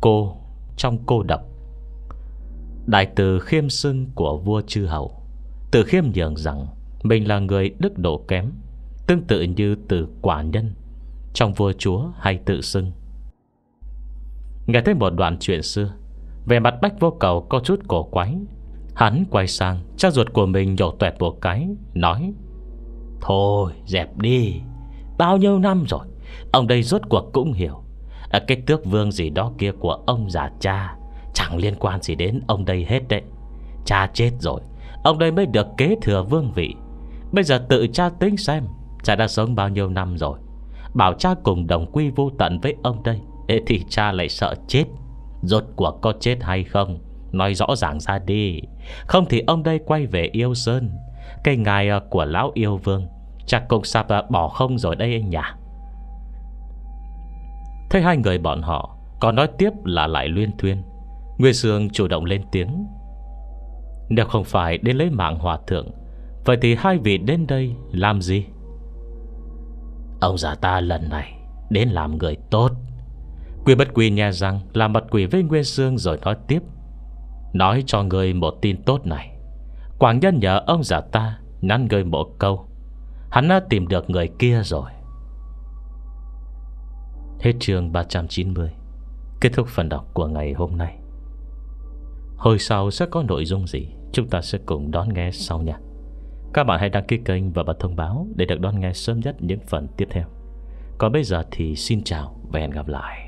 Cô trong cô độc Đại tử khiêm sưng của vua chư hậu Tử khiêm nhường rằng Mình là người đức độ kém Tương tự như từ quả nhân Trong vua chúa hay tự sưng. Nghe thấy một đoạn chuyện xưa Về mặt bách vô cầu có chút cổ quái Hắn quay sang Cha ruột của mình nhổ tuẹt một cái Nói Thôi dẹp đi Bao nhiêu năm rồi Ông đây rốt cuộc cũng hiểu à, Cái tước vương gì đó kia của ông già cha Chẳng liên quan gì đến ông đây hết đấy Cha chết rồi Ông đây mới được kế thừa vương vị Bây giờ tự cha tính xem Cha đã sống bao nhiêu năm rồi Bảo cha cùng đồng quy vô tận với ông đây Thì cha lại sợ chết Rốt cuộc có chết hay không Nói rõ ràng ra đi không thì ông đây quay về yêu sơn Cây ngài à, của lão yêu vương Chắc cũng sắp à, bỏ không rồi đây anh nhà Thấy hai người bọn họ Còn nói tiếp là lại luyên thuyên Nguyên Sương chủ động lên tiếng Nếu không phải đến lấy mạng hòa thượng Vậy thì hai vị đến đây làm gì? Ông già ta lần này Đến làm người tốt quỳ bất quỳ nhè rằng Làm mặt quỷ với Nguyên Sương rồi nói tiếp Nói cho người một tin tốt này Quảng nhân nhờ ông già ta Nhắn người một câu Hắn đã tìm được người kia rồi Hết chương 390 Kết thúc phần đọc của ngày hôm nay Hồi sau sẽ có nội dung gì Chúng ta sẽ cùng đón nghe sau nha Các bạn hãy đăng ký kênh và bật thông báo Để được đón nghe sớm nhất những phần tiếp theo Còn bây giờ thì xin chào và hẹn gặp lại